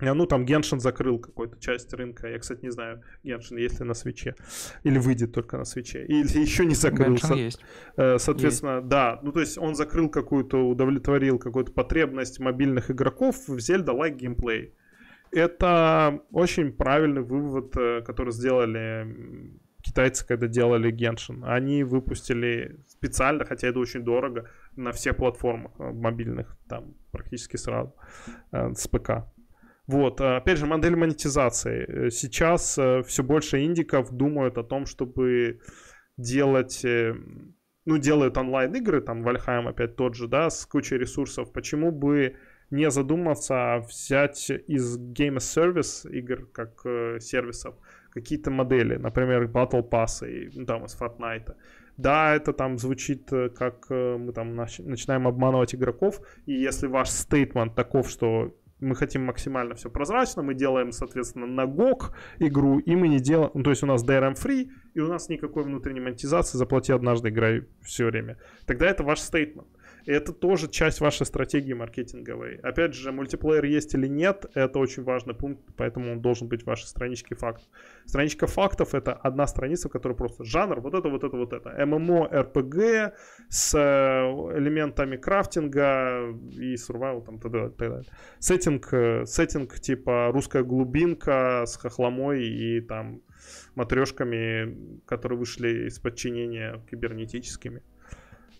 А, ну, там Геншин закрыл какую-то часть рынка. Я, кстати, не знаю, Геншин есть ли на свече. Или выйдет только на свече. Или еще не закрыл. Геншин Со- есть. Э, соответственно, есть. да. Ну, то есть он закрыл какую-то, удовлетворил какую-то потребность мобильных игроков в Zelda-like геймплей. Это очень правильный вывод, э, который сделали китайцы, когда делали Геншин. Они выпустили специально, хотя это очень дорого, на всех платформах э, мобильных, там практически сразу, с ПК. Вот, а, опять же, модель монетизации. Э, сейчас э, все больше индиков думают о том, чтобы делать, э, ну, делают онлайн-игры, там, Вальхайм опять тот же, да, с кучей ресурсов. Почему бы не задуматься, а, взять из Game as Service игр, как э, сервисов, какие-то модели, например, Battle Pass и, ну, там, из Fortnite. Да, это там звучит, как мы там начинаем обманывать игроков, и если ваш стейтмент таков, что мы хотим максимально все прозрачно, мы делаем, соответственно, на GOG игру, и мы не делаем, ну, то есть у нас DRM free, и у нас никакой внутренней монетизации, заплати однажды, играй все время. Тогда это ваш стейтмент. Это тоже часть вашей стратегии маркетинговой. Опять же, мультиплеер есть или нет, это очень важный пункт, поэтому он должен быть в вашей страничке фактов. Страничка фактов — это одна страница, в которой просто жанр, вот это, вот это, вот это. ММО, РПГ с э, элементами крафтинга и survival, там, т.д. т.д. Сеттинг, э, сеттинг типа русская глубинка с хохломой и там матрешками, которые вышли из подчинения кибернетическими.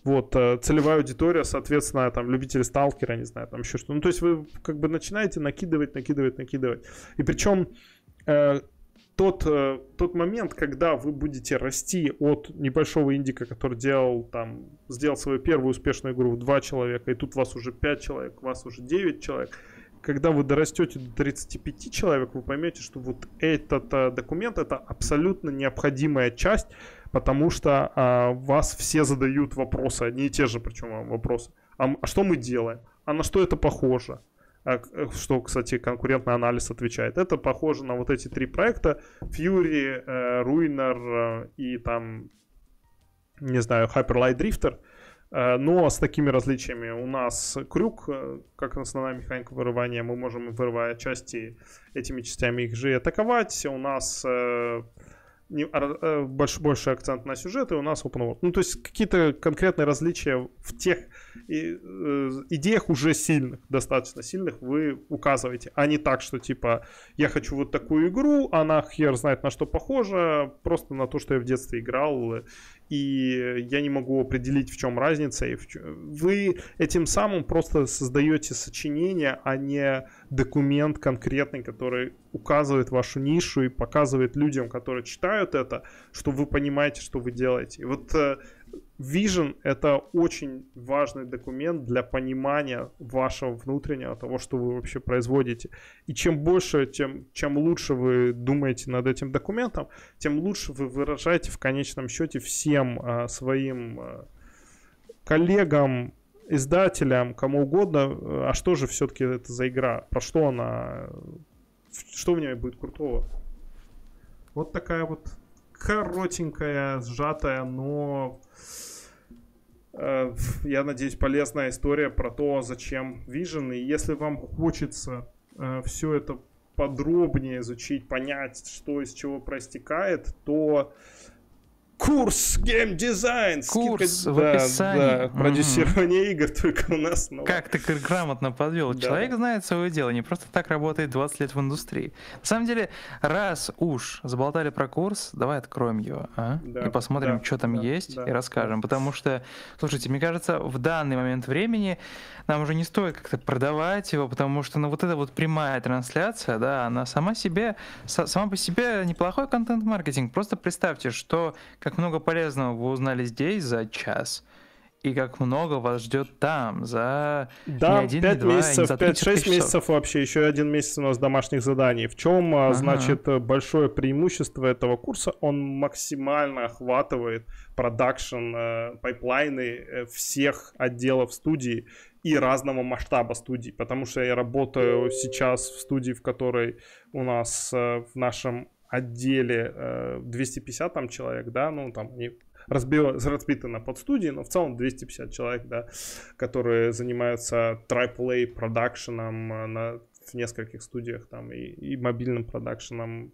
Вот, э, целевая аудитория, соответственно, там, любители сталкера, не знаю, там еще что. Ну, то есть вы как бы начинаете накидывать, накидывать, накидывать. И причем э, тот, э, тот момент, когда вы будете расти от небольшого индика, который делал там, сделал свою первую успешную игру в два человека, и тут вас уже пять человек, вас уже девять человек, когда вы дорастете до 35 человек, вы поймете, что вот этот э, документ это абсолютно необходимая часть потому что а, вас все задают вопросы, одни и те же причем а, вопросы. А, а что мы делаем? А на что это похоже? А, э, что, кстати, конкурентный анализ отвечает. Это похоже на вот эти три проекта. Fury, э, Ruiner э, и там, не знаю, Hyperlight Drifter. Э, но с такими различиями. У нас крюк, э, как основная механика вырывания, мы можем, вырывая части, этими частями их же атаковать. У нас не, а, э, больш, больше акцент на сюжет, и у нас open world. Ну, то есть какие-то конкретные различия в тех и, э, идеях уже сильных, достаточно сильных, вы указываете, а не так, что типа я хочу вот такую игру, она хер знает на что похожа, просто на то, что я в детстве играл, и я не могу определить, в чем разница. И в чем... Вы этим самым просто создаете сочинение, а не документ конкретный, который указывает вашу нишу и показывает людям, которые читают это, что вы понимаете, что вы делаете. И вот э, Vision — это очень важный документ для понимания вашего внутреннего, того, что вы вообще производите. И чем больше, тем, чем лучше вы думаете над этим документом, тем лучше вы выражаете в конечном счете всем а, своим а, коллегам, издателям, кому угодно, а что же все-таки это за игра, про что она, что в ней будет крутого. Вот такая вот коротенькая, сжатая, но Э, я надеюсь, полезная история про то, зачем Vision. И если вам хочется э, все это подробнее изучить, понять, что из чего проистекает, то э, Курс геймдизайн. Курс Скидка... в да, описании. Да, продюсирование mm-hmm. игр только у нас. Но... Ну. Как ты грамотно подвел. Да. Человек знает свое дело, не просто так работает 20 лет в индустрии. На самом деле, раз уж заболтали про курс, давай откроем его, а? Да, и посмотрим, да, что там да, есть, да, и расскажем. Потому что, слушайте, мне кажется, в данный момент времени нам уже не стоит как-то продавать его, потому что, ну, вот эта вот прямая трансляция, да, она сама себе, сама по себе неплохой контент-маркетинг. Просто представьте, что как много полезного вы узнали здесь за час, и как много вас ждет там за да, не один, 5 не месяцев, не 5-6 месяцев вообще, еще один месяц у нас домашних заданий. В чем, а, ага. значит, э, большое преимущество этого курса? Он максимально охватывает продакшн, э, пайплайны э, всех отделов студии и разного масштаба студий, потому что я работаю сейчас в студии, в которой у нас э, в нашем отделе 250 э, там человек, да, ну там они разбиты разбито на подстудии, но в целом 250 человек, да, которые занимаются AAA продакшеном э, на, в нескольких студиях там и, и мобильным продакшеном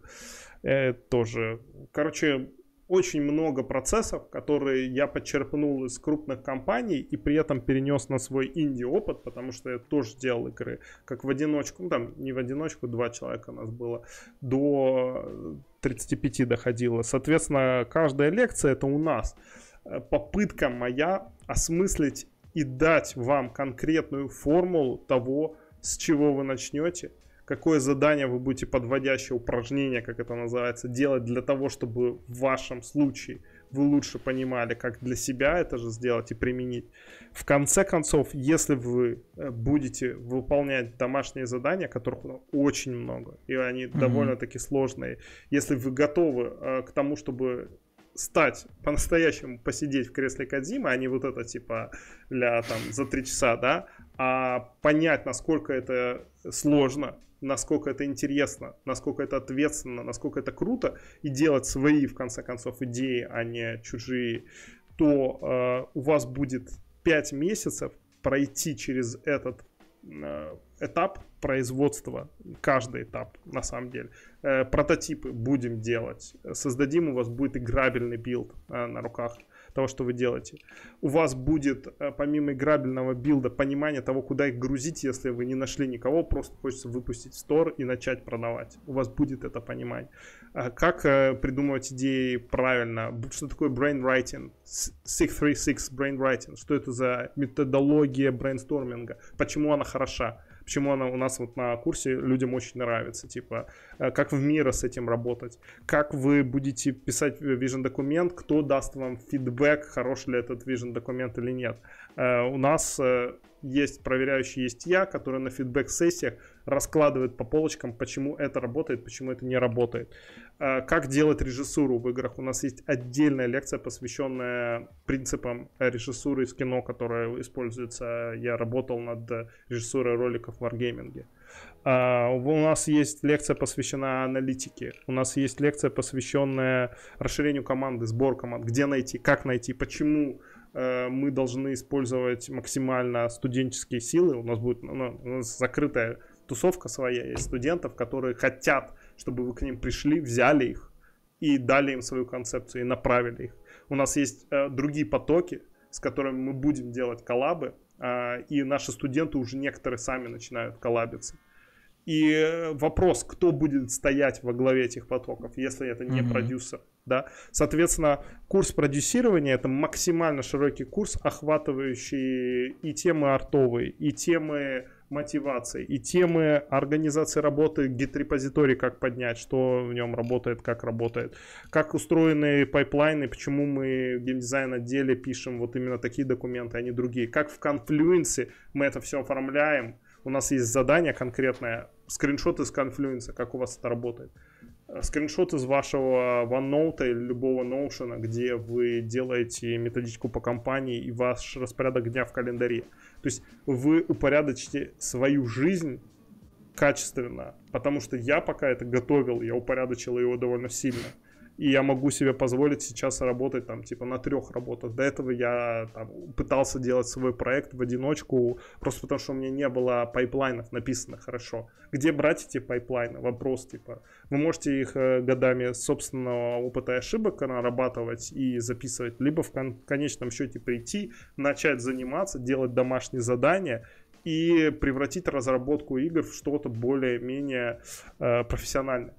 э, тоже. Короче, очень много процессов, которые я подчерпнул из крупных компаний и при этом перенес на свой инди-опыт, потому что я тоже делал игры как в одиночку, ну там не в одиночку, два человека у нас было, до 35 доходило. Соответственно, каждая лекция это у нас э, попытка моя осмыслить и дать вам конкретную формулу того, с чего вы начнете какое задание вы будете подводящее упражнение, как это называется, делать для того, чтобы в вашем случае вы лучше понимали, как для себя это же сделать и применить. В конце концов, если вы э, будете выполнять домашние задания, которых ну, очень много, и они mm-hmm. довольно-таки сложные, если вы готовы э, к тому, чтобы стать по-настоящему посидеть в кресле Кадзима, а не вот это типа для там за три часа, да, а понять, насколько это сложно, насколько это интересно, насколько это ответственно, насколько это круто, и делать свои, в конце концов, идеи, а не чужие, то э, у вас будет 5 месяцев пройти через этот э, этап производства, каждый этап на самом деле. Э, прототипы будем делать, создадим, у вас будет играбельный билд э, на руках того, что вы делаете. У вас будет, э, помимо играбельного билда, понимание того, куда их грузить, если вы не нашли никого, просто хочется выпустить стор и начать продавать. У вас будет это понимание. А как э, придумывать идеи правильно? Что такое brainwriting? 636 brainwriting. Что это за методология брейнсторминга? Почему она хороша? почему она у нас вот на курсе людям очень нравится, типа, э, как в мире с этим работать, как вы будете писать Vision документ, кто даст вам фидбэк, хорош ли этот Vision документ или нет. Э, у нас э, есть проверяющий, есть я, который на фидбэк-сессиях раскладывает по полочкам, почему это работает, почему это не работает. А, как делать режиссуру в играх? У нас есть отдельная лекция, посвященная принципам режиссуры из кино, которая используется. Я работал над режиссурой роликов в Wargaming. А, у нас есть лекция, посвященная аналитике. У нас есть лекция, посвященная расширению команды, сбор команд. Где найти, как найти, почему Э, мы должны использовать максимально студенческие силы. У нас будет ну, ну, у нас закрытая тусовка своя из студентов, которые хотят, чтобы вы к ним пришли, взяли их и дали им свою концепцию и направили их. У нас есть э, другие потоки, с которыми мы будем делать коллабы, э, и наши студенты уже некоторые сами начинают коллабиться. И э, вопрос, кто будет стоять во главе этих потоков, если это не mm-hmm. продюсер. Да? Соответственно, курс продюсирования – это максимально широкий курс, охватывающий и темы артовые, и темы мотивации, и темы организации работы гид репозитории как поднять, что в нем работает, как работает, как устроены пайплайны, почему мы в геймдизайн отделе пишем вот именно такие документы, а не другие, как в конфлюенсе мы это все оформляем, у нас есть задание конкретное, скриншоты с конфлюенса, как у вас это работает скриншот из вашего OneNote или любого Notion, где вы делаете методичку по компании и ваш распорядок дня в календаре. То есть вы упорядочите свою жизнь качественно, потому что я пока это готовил, я упорядочил его довольно сильно и я могу себе позволить сейчас работать там типа на трех работах. До этого я там, пытался делать свой проект в одиночку, просто потому что у меня не было пайплайнов написано хорошо. Где брать эти пайплайны? Вопрос типа. Вы можете их э, годами собственного опыта и ошибок нарабатывать и записывать, либо в кон- конечном счете прийти, начать заниматься, делать домашние задания и превратить разработку игр в что-то более-менее э, профессиональное.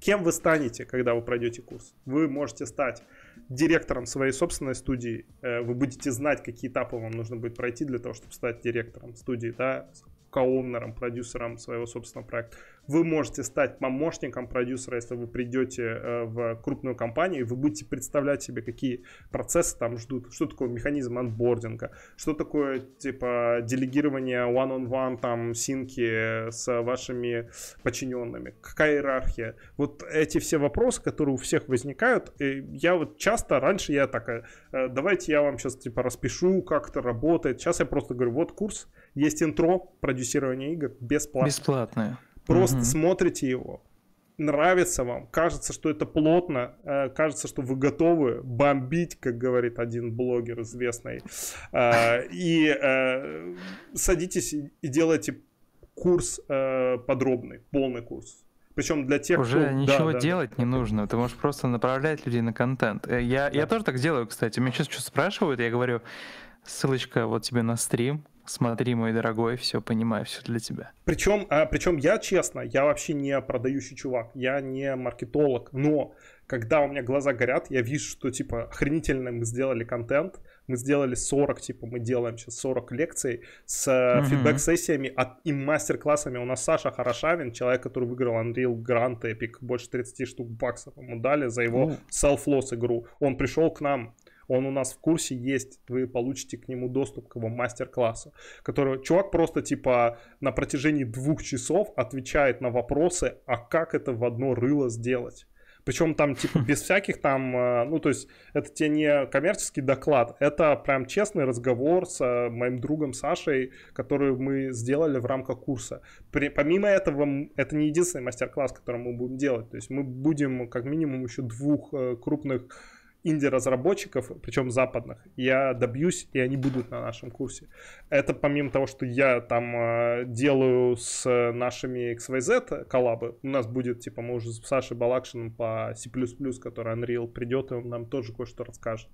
Кем вы станете, когда вы пройдете курс? Вы можете стать директором своей собственной студии. Э, вы будете знать, какие этапы вам нужно будет пройти для того, чтобы стать директором студии, да, коунером, продюсером своего собственного проекта. Вы можете стать помощником продюсера, если вы придете э, в крупную компанию, и вы будете представлять себе, какие процессы там ждут, что такое механизм анбординга, что такое, типа, делегирование one-on-one, там, синки э, с вашими подчиненными, какая иерархия. Вот эти все вопросы, которые у всех возникают, я вот часто, раньше я такая, э, давайте я вам сейчас, типа, распишу, как это работает. Сейчас я просто говорю, вот курс, есть интро продюсирования игр бесплатно. Бесплатное. Просто угу. смотрите его, нравится вам, кажется, что это плотно, э, кажется, что вы готовы бомбить, как говорит один блогер известный, э, и э, садитесь и делайте курс подробный, полный курс. Причем для тех, уже кто... ничего да, делать да. не нужно, ты можешь просто направлять людей на контент. Я, да. я тоже так делаю, кстати. Меня сейчас что спрашивают, я говорю, ссылочка вот тебе на стрим, смотри, мой дорогой, все понимаю, все для тебя. Причем, а, причем я честно, я вообще не продающий чувак, я не маркетолог, но когда у меня глаза горят, я вижу, что типа охренительно мы сделали контент, мы сделали 40, типа мы делаем сейчас 40 лекций с mm фидбэк-сессиями от, и мастер-классами. У нас Саша Хорошавин, человек, который выиграл Unreal Grant Epic, больше 30 штук баксов ему дали за его mm self-loss игру. Он пришел к нам он у нас в курсе есть, вы получите к нему доступ к его мастер-классу, который чувак просто типа на протяжении двух часов отвечает на вопросы, а как это в одно рыло сделать. Причем там типа хм. без всяких там, э, ну то есть это тебе не коммерческий доклад, это прям честный разговор с э, моим другом Сашей, который мы сделали в рамках курса. При, помимо этого, это не единственный мастер-класс, который мы будем делать. То есть мы будем как минимум еще двух э, крупных инди-разработчиков, причем западных, я добьюсь, и они будут на нашем курсе. Это помимо того, что я там э, делаю с нашими XYZ коллабы, у нас будет, типа, мы уже с Сашей Балакшином по C++, который Unreal придет, и он нам тоже кое-что расскажет.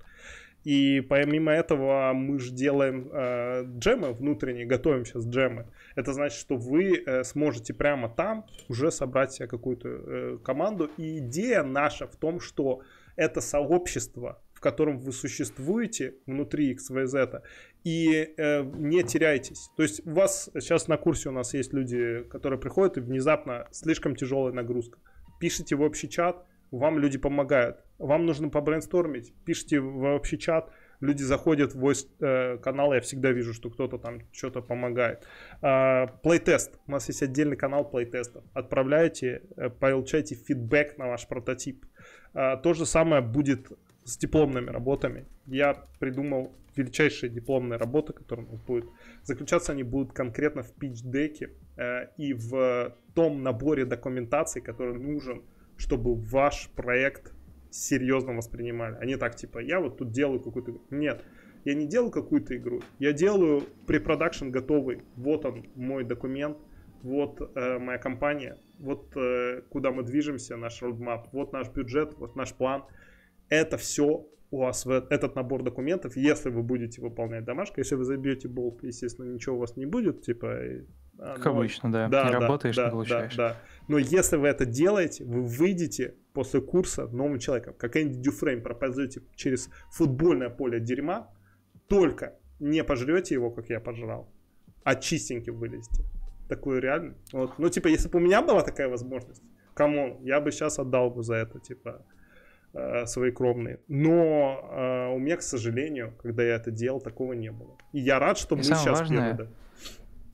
И помимо этого мы же делаем э, джемы внутренние, готовим сейчас джемы. Это значит, что вы э, сможете прямо там уже собрать себе какую-то э, команду. И идея наша в том, что это сообщество, в котором вы существуете внутри XYZ, и э, не теряйтесь. То есть у вас сейчас на курсе у нас есть люди, которые приходят, и внезапно слишком тяжелая нагрузка. Пишите в общий чат, вам люди помогают. Вам нужно побрейнстормить, пишите в общий чат, люди заходят в voice э, канал, я всегда вижу, что кто-то там что-то помогает. А, плейтест. Э, У нас есть отдельный канал плейтестов. Отправляйте, э, получайте фидбэк на ваш прототип. А, то же самое будет с дипломными работами. Я придумал величайшие дипломные работы, которые у нас будут. Заключаться они будут конкретно в пич-деке э, и в том наборе документации, который нужен, чтобы ваш проект серьезно воспринимали. Они а так типа, я вот тут делаю какую-то... Нет, я не делаю какую-то игру, я делаю препродакшн готовый. Вот он, мой документ, вот э, моя компания, вот э, куда мы движемся, наш roadmap, вот наш бюджет, вот наш план. Это все у вас в э, этот набор документов, если вы будете выполнять домашку, если вы забьете болт, естественно, ничего у вас не будет, типа... А, как ну, обычно, да. да не да, работаешь, да, не получаешь. Да, да. Но если вы это делаете, вы выйдете после курса новым человеком. Как Энди Дюфрейм проползете через футбольное поле дерьма, только не пожрете его, как я пожрал, а чистеньким вылезете такую реально. Вот. Ну, типа, если бы у меня была такая возможность, кому я бы сейчас отдал бы за это, типа, э, свои кровные. Но э, у меня, к сожалению, когда я это делал, такого не было. И я рад, что мы сейчас важное, первые.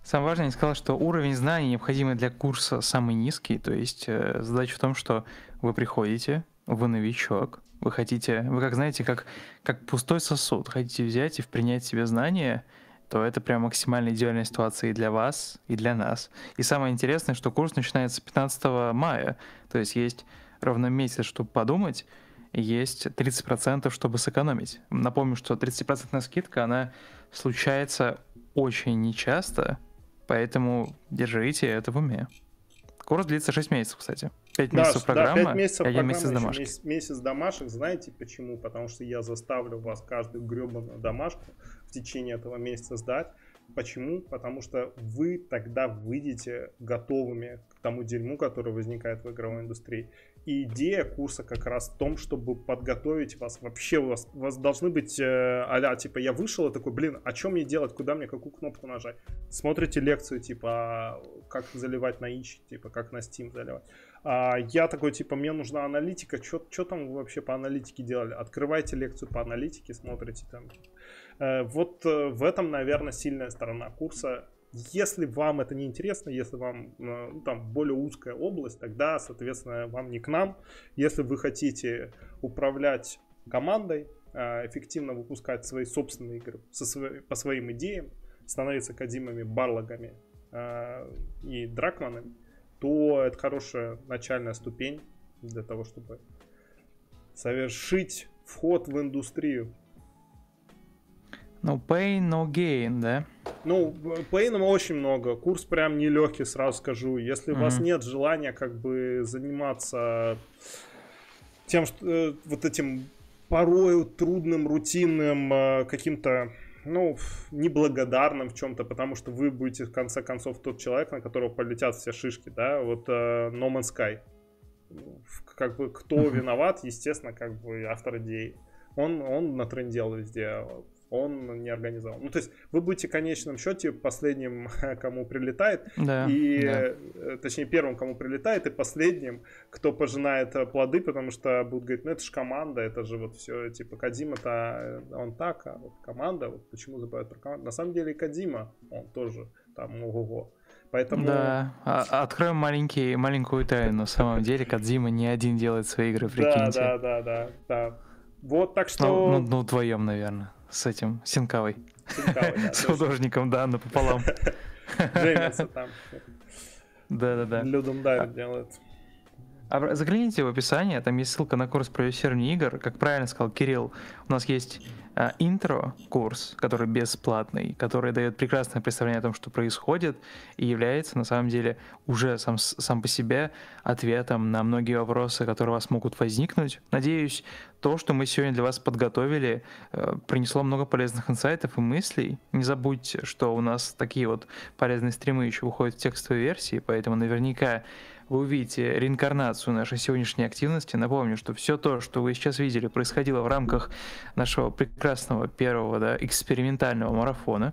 Самое важное, я сказал, что уровень знаний, необходимый для курса, самый низкий. То есть э, задача в том, что вы приходите, вы новичок, вы хотите, вы как знаете, как, как пустой сосуд, хотите взять и принять себе знания, то это прям максимально идеальная ситуация и для вас, и для нас. И самое интересное, что курс начинается 15 мая, то есть есть ровно месяц, чтобы подумать, и есть 30%, чтобы сэкономить. Напомню, что 30% скидка, она случается очень нечасто, поэтому держите это в уме. Курс длится 6 месяцев, кстати. Пять месяцев программы, да, 5 месяцев а программы, месяц домашки. Месяц, месяц домашек, знаете почему? Потому что я заставлю вас каждую гребаную домашку в течение этого месяца сдать. Почему? Потому что вы тогда выйдете готовыми к тому дерьму, которое возникает в игровой индустрии. И идея курса как раз в том, чтобы подготовить вас. Вообще у вас, у вас должны быть э, а типа, я вышел и такой, блин, а что мне делать, куда мне, какую кнопку нажать? Смотрите лекцию, типа, «А, как заливать на ИЧ, типа, как на Steam заливать. А я такой, типа, мне нужна аналитика. Что там вы вообще по аналитике делали? Открывайте лекцию по аналитике, смотрите там. Типа. Э, вот э, в этом, наверное, сильная сторона курса. Если вам это не интересно, если вам э, ну, там более узкая область, тогда, соответственно, вам не к нам. Если вы хотите управлять командой, эффективно выпускать свои собственные игры со своей по своим идеям, становиться кадимами, барлогами э, и дракманами, то это хорошая начальная ступень для того, чтобы совершить вход в индустрию. No ну, pain, no gain, да? Ну, пейном очень много. Курс прям нелегкий, сразу скажу. Если mm-hmm. у вас нет желания как бы заниматься тем, что э, вот этим порою трудным, рутинным э, каким-то ну, неблагодарным в чем-то, потому что вы будете, в конце концов, тот человек, на которого полетят все шишки, да, вот э, No Man's Sky. Как бы кто виноват, естественно, как бы автор идеи. Он, он натрендел везде он не организовал. Ну, то есть вы будете в конечном счете последним, кому прилетает, да, и, да. Э, точнее, первым, кому прилетает, и последним, кто пожинает э, плоды, потому что будут говорить, ну, это же команда, это же вот все, типа, Кадима-то а, э, он так, а вот команда, вот почему забывают про команду? На самом деле, Кадима, он тоже там, ого-го. Поэтому... Да, а, а откроем маленький, маленькую тайну. На самом деле, Кадзима не один делает свои игры, прикиньте. Да, да, да, да, да. Вот так ну, что... Ну, ну, ну вдвоем, наверное с этим Синкавой. С художником, да, напополам. Джеймса там. Да-да-да. Людом Дайр делает. Загляните в описание, там есть ссылка на курс продюсирования игр. Как правильно сказал Кирилл, у нас есть э, интро-курс, который бесплатный, который дает прекрасное представление о том, что происходит, и является на самом деле уже сам, сам по себе ответом на многие вопросы, которые у вас могут возникнуть. Надеюсь, то, что мы сегодня для вас подготовили, э, принесло много полезных инсайтов и мыслей. Не забудьте, что у нас такие вот полезные стримы еще выходят в текстовой версии, поэтому наверняка вы увидите реинкарнацию нашей сегодняшней активности. Напомню, что все то, что вы сейчас видели, происходило в рамках нашего прекрасного первого да, экспериментального марафона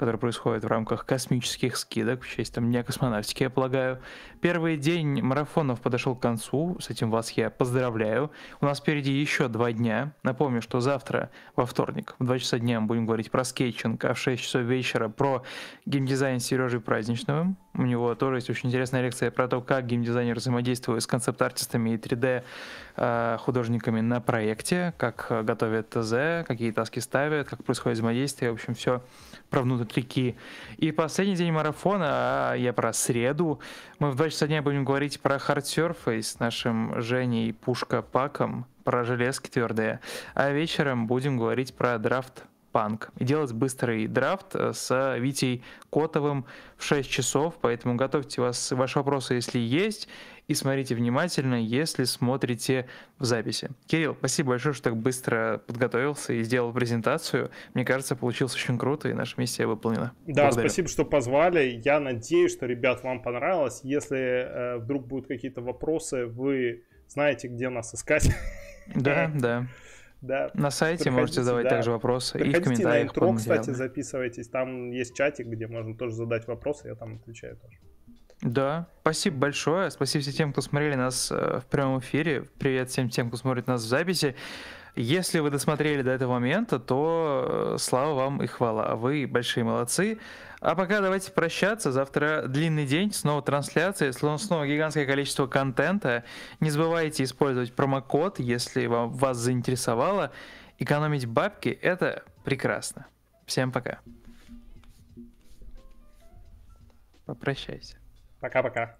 который происходит в рамках космических скидок, в честь там Дня космонавтики, я полагаю. Первый день марафонов подошел к концу, с этим вас я поздравляю. У нас впереди еще два дня. Напомню, что завтра, во вторник, в 2 часа дня мы будем говорить про скетчинг, а в 6 часов вечера про геймдизайн Сережи Сережей Праздничным. У него тоже есть очень интересная лекция про то, как геймдизайнер взаимодействует с концепт-артистами и 3D Э, художниками на проекте, как э, готовят ТЗ, какие таски ставят, как происходит взаимодействие, в общем, все про внутрики. И последний день марафона, а я про среду, мы в 2 часа дня будем говорить про Hard Surface с нашим Женей Пушка Паком, про железки твердые, а вечером будем говорить про драфт панк. И делать быстрый драфт э, с Витей Котовым в 6 часов, поэтому готовьте вас, ваши вопросы, если есть, и смотрите внимательно, если смотрите в записи. Кирилл, спасибо большое, что так быстро подготовился и сделал презентацию. Мне кажется, получилось очень круто, и наша миссия выполнена. Да, Благодарю. спасибо, что позвали. Я надеюсь, что, ребят, вам понравилось. Если э, вдруг будут какие-то вопросы, вы знаете, где нас искать. Да, да. Да. На сайте можете задавать да. также вопросы Приходите и в комментариях. на интро, кстати, записывайтесь. Там есть чатик, где можно тоже задать вопросы, я там отвечаю тоже. Да, спасибо большое. Спасибо всем тем, кто смотрели нас э, в прямом эфире. Привет всем тем, кто смотрит нас в записи. Если вы досмотрели до этого момента, то э, слава вам и хвала. А вы большие молодцы. А пока давайте прощаться. Завтра длинный день, снова трансляция, снова гигантское количество контента. Не забывайте использовать промокод, если вам, вас заинтересовало. Экономить бабки – это прекрасно. Всем пока. Попрощайся. Пока-пока.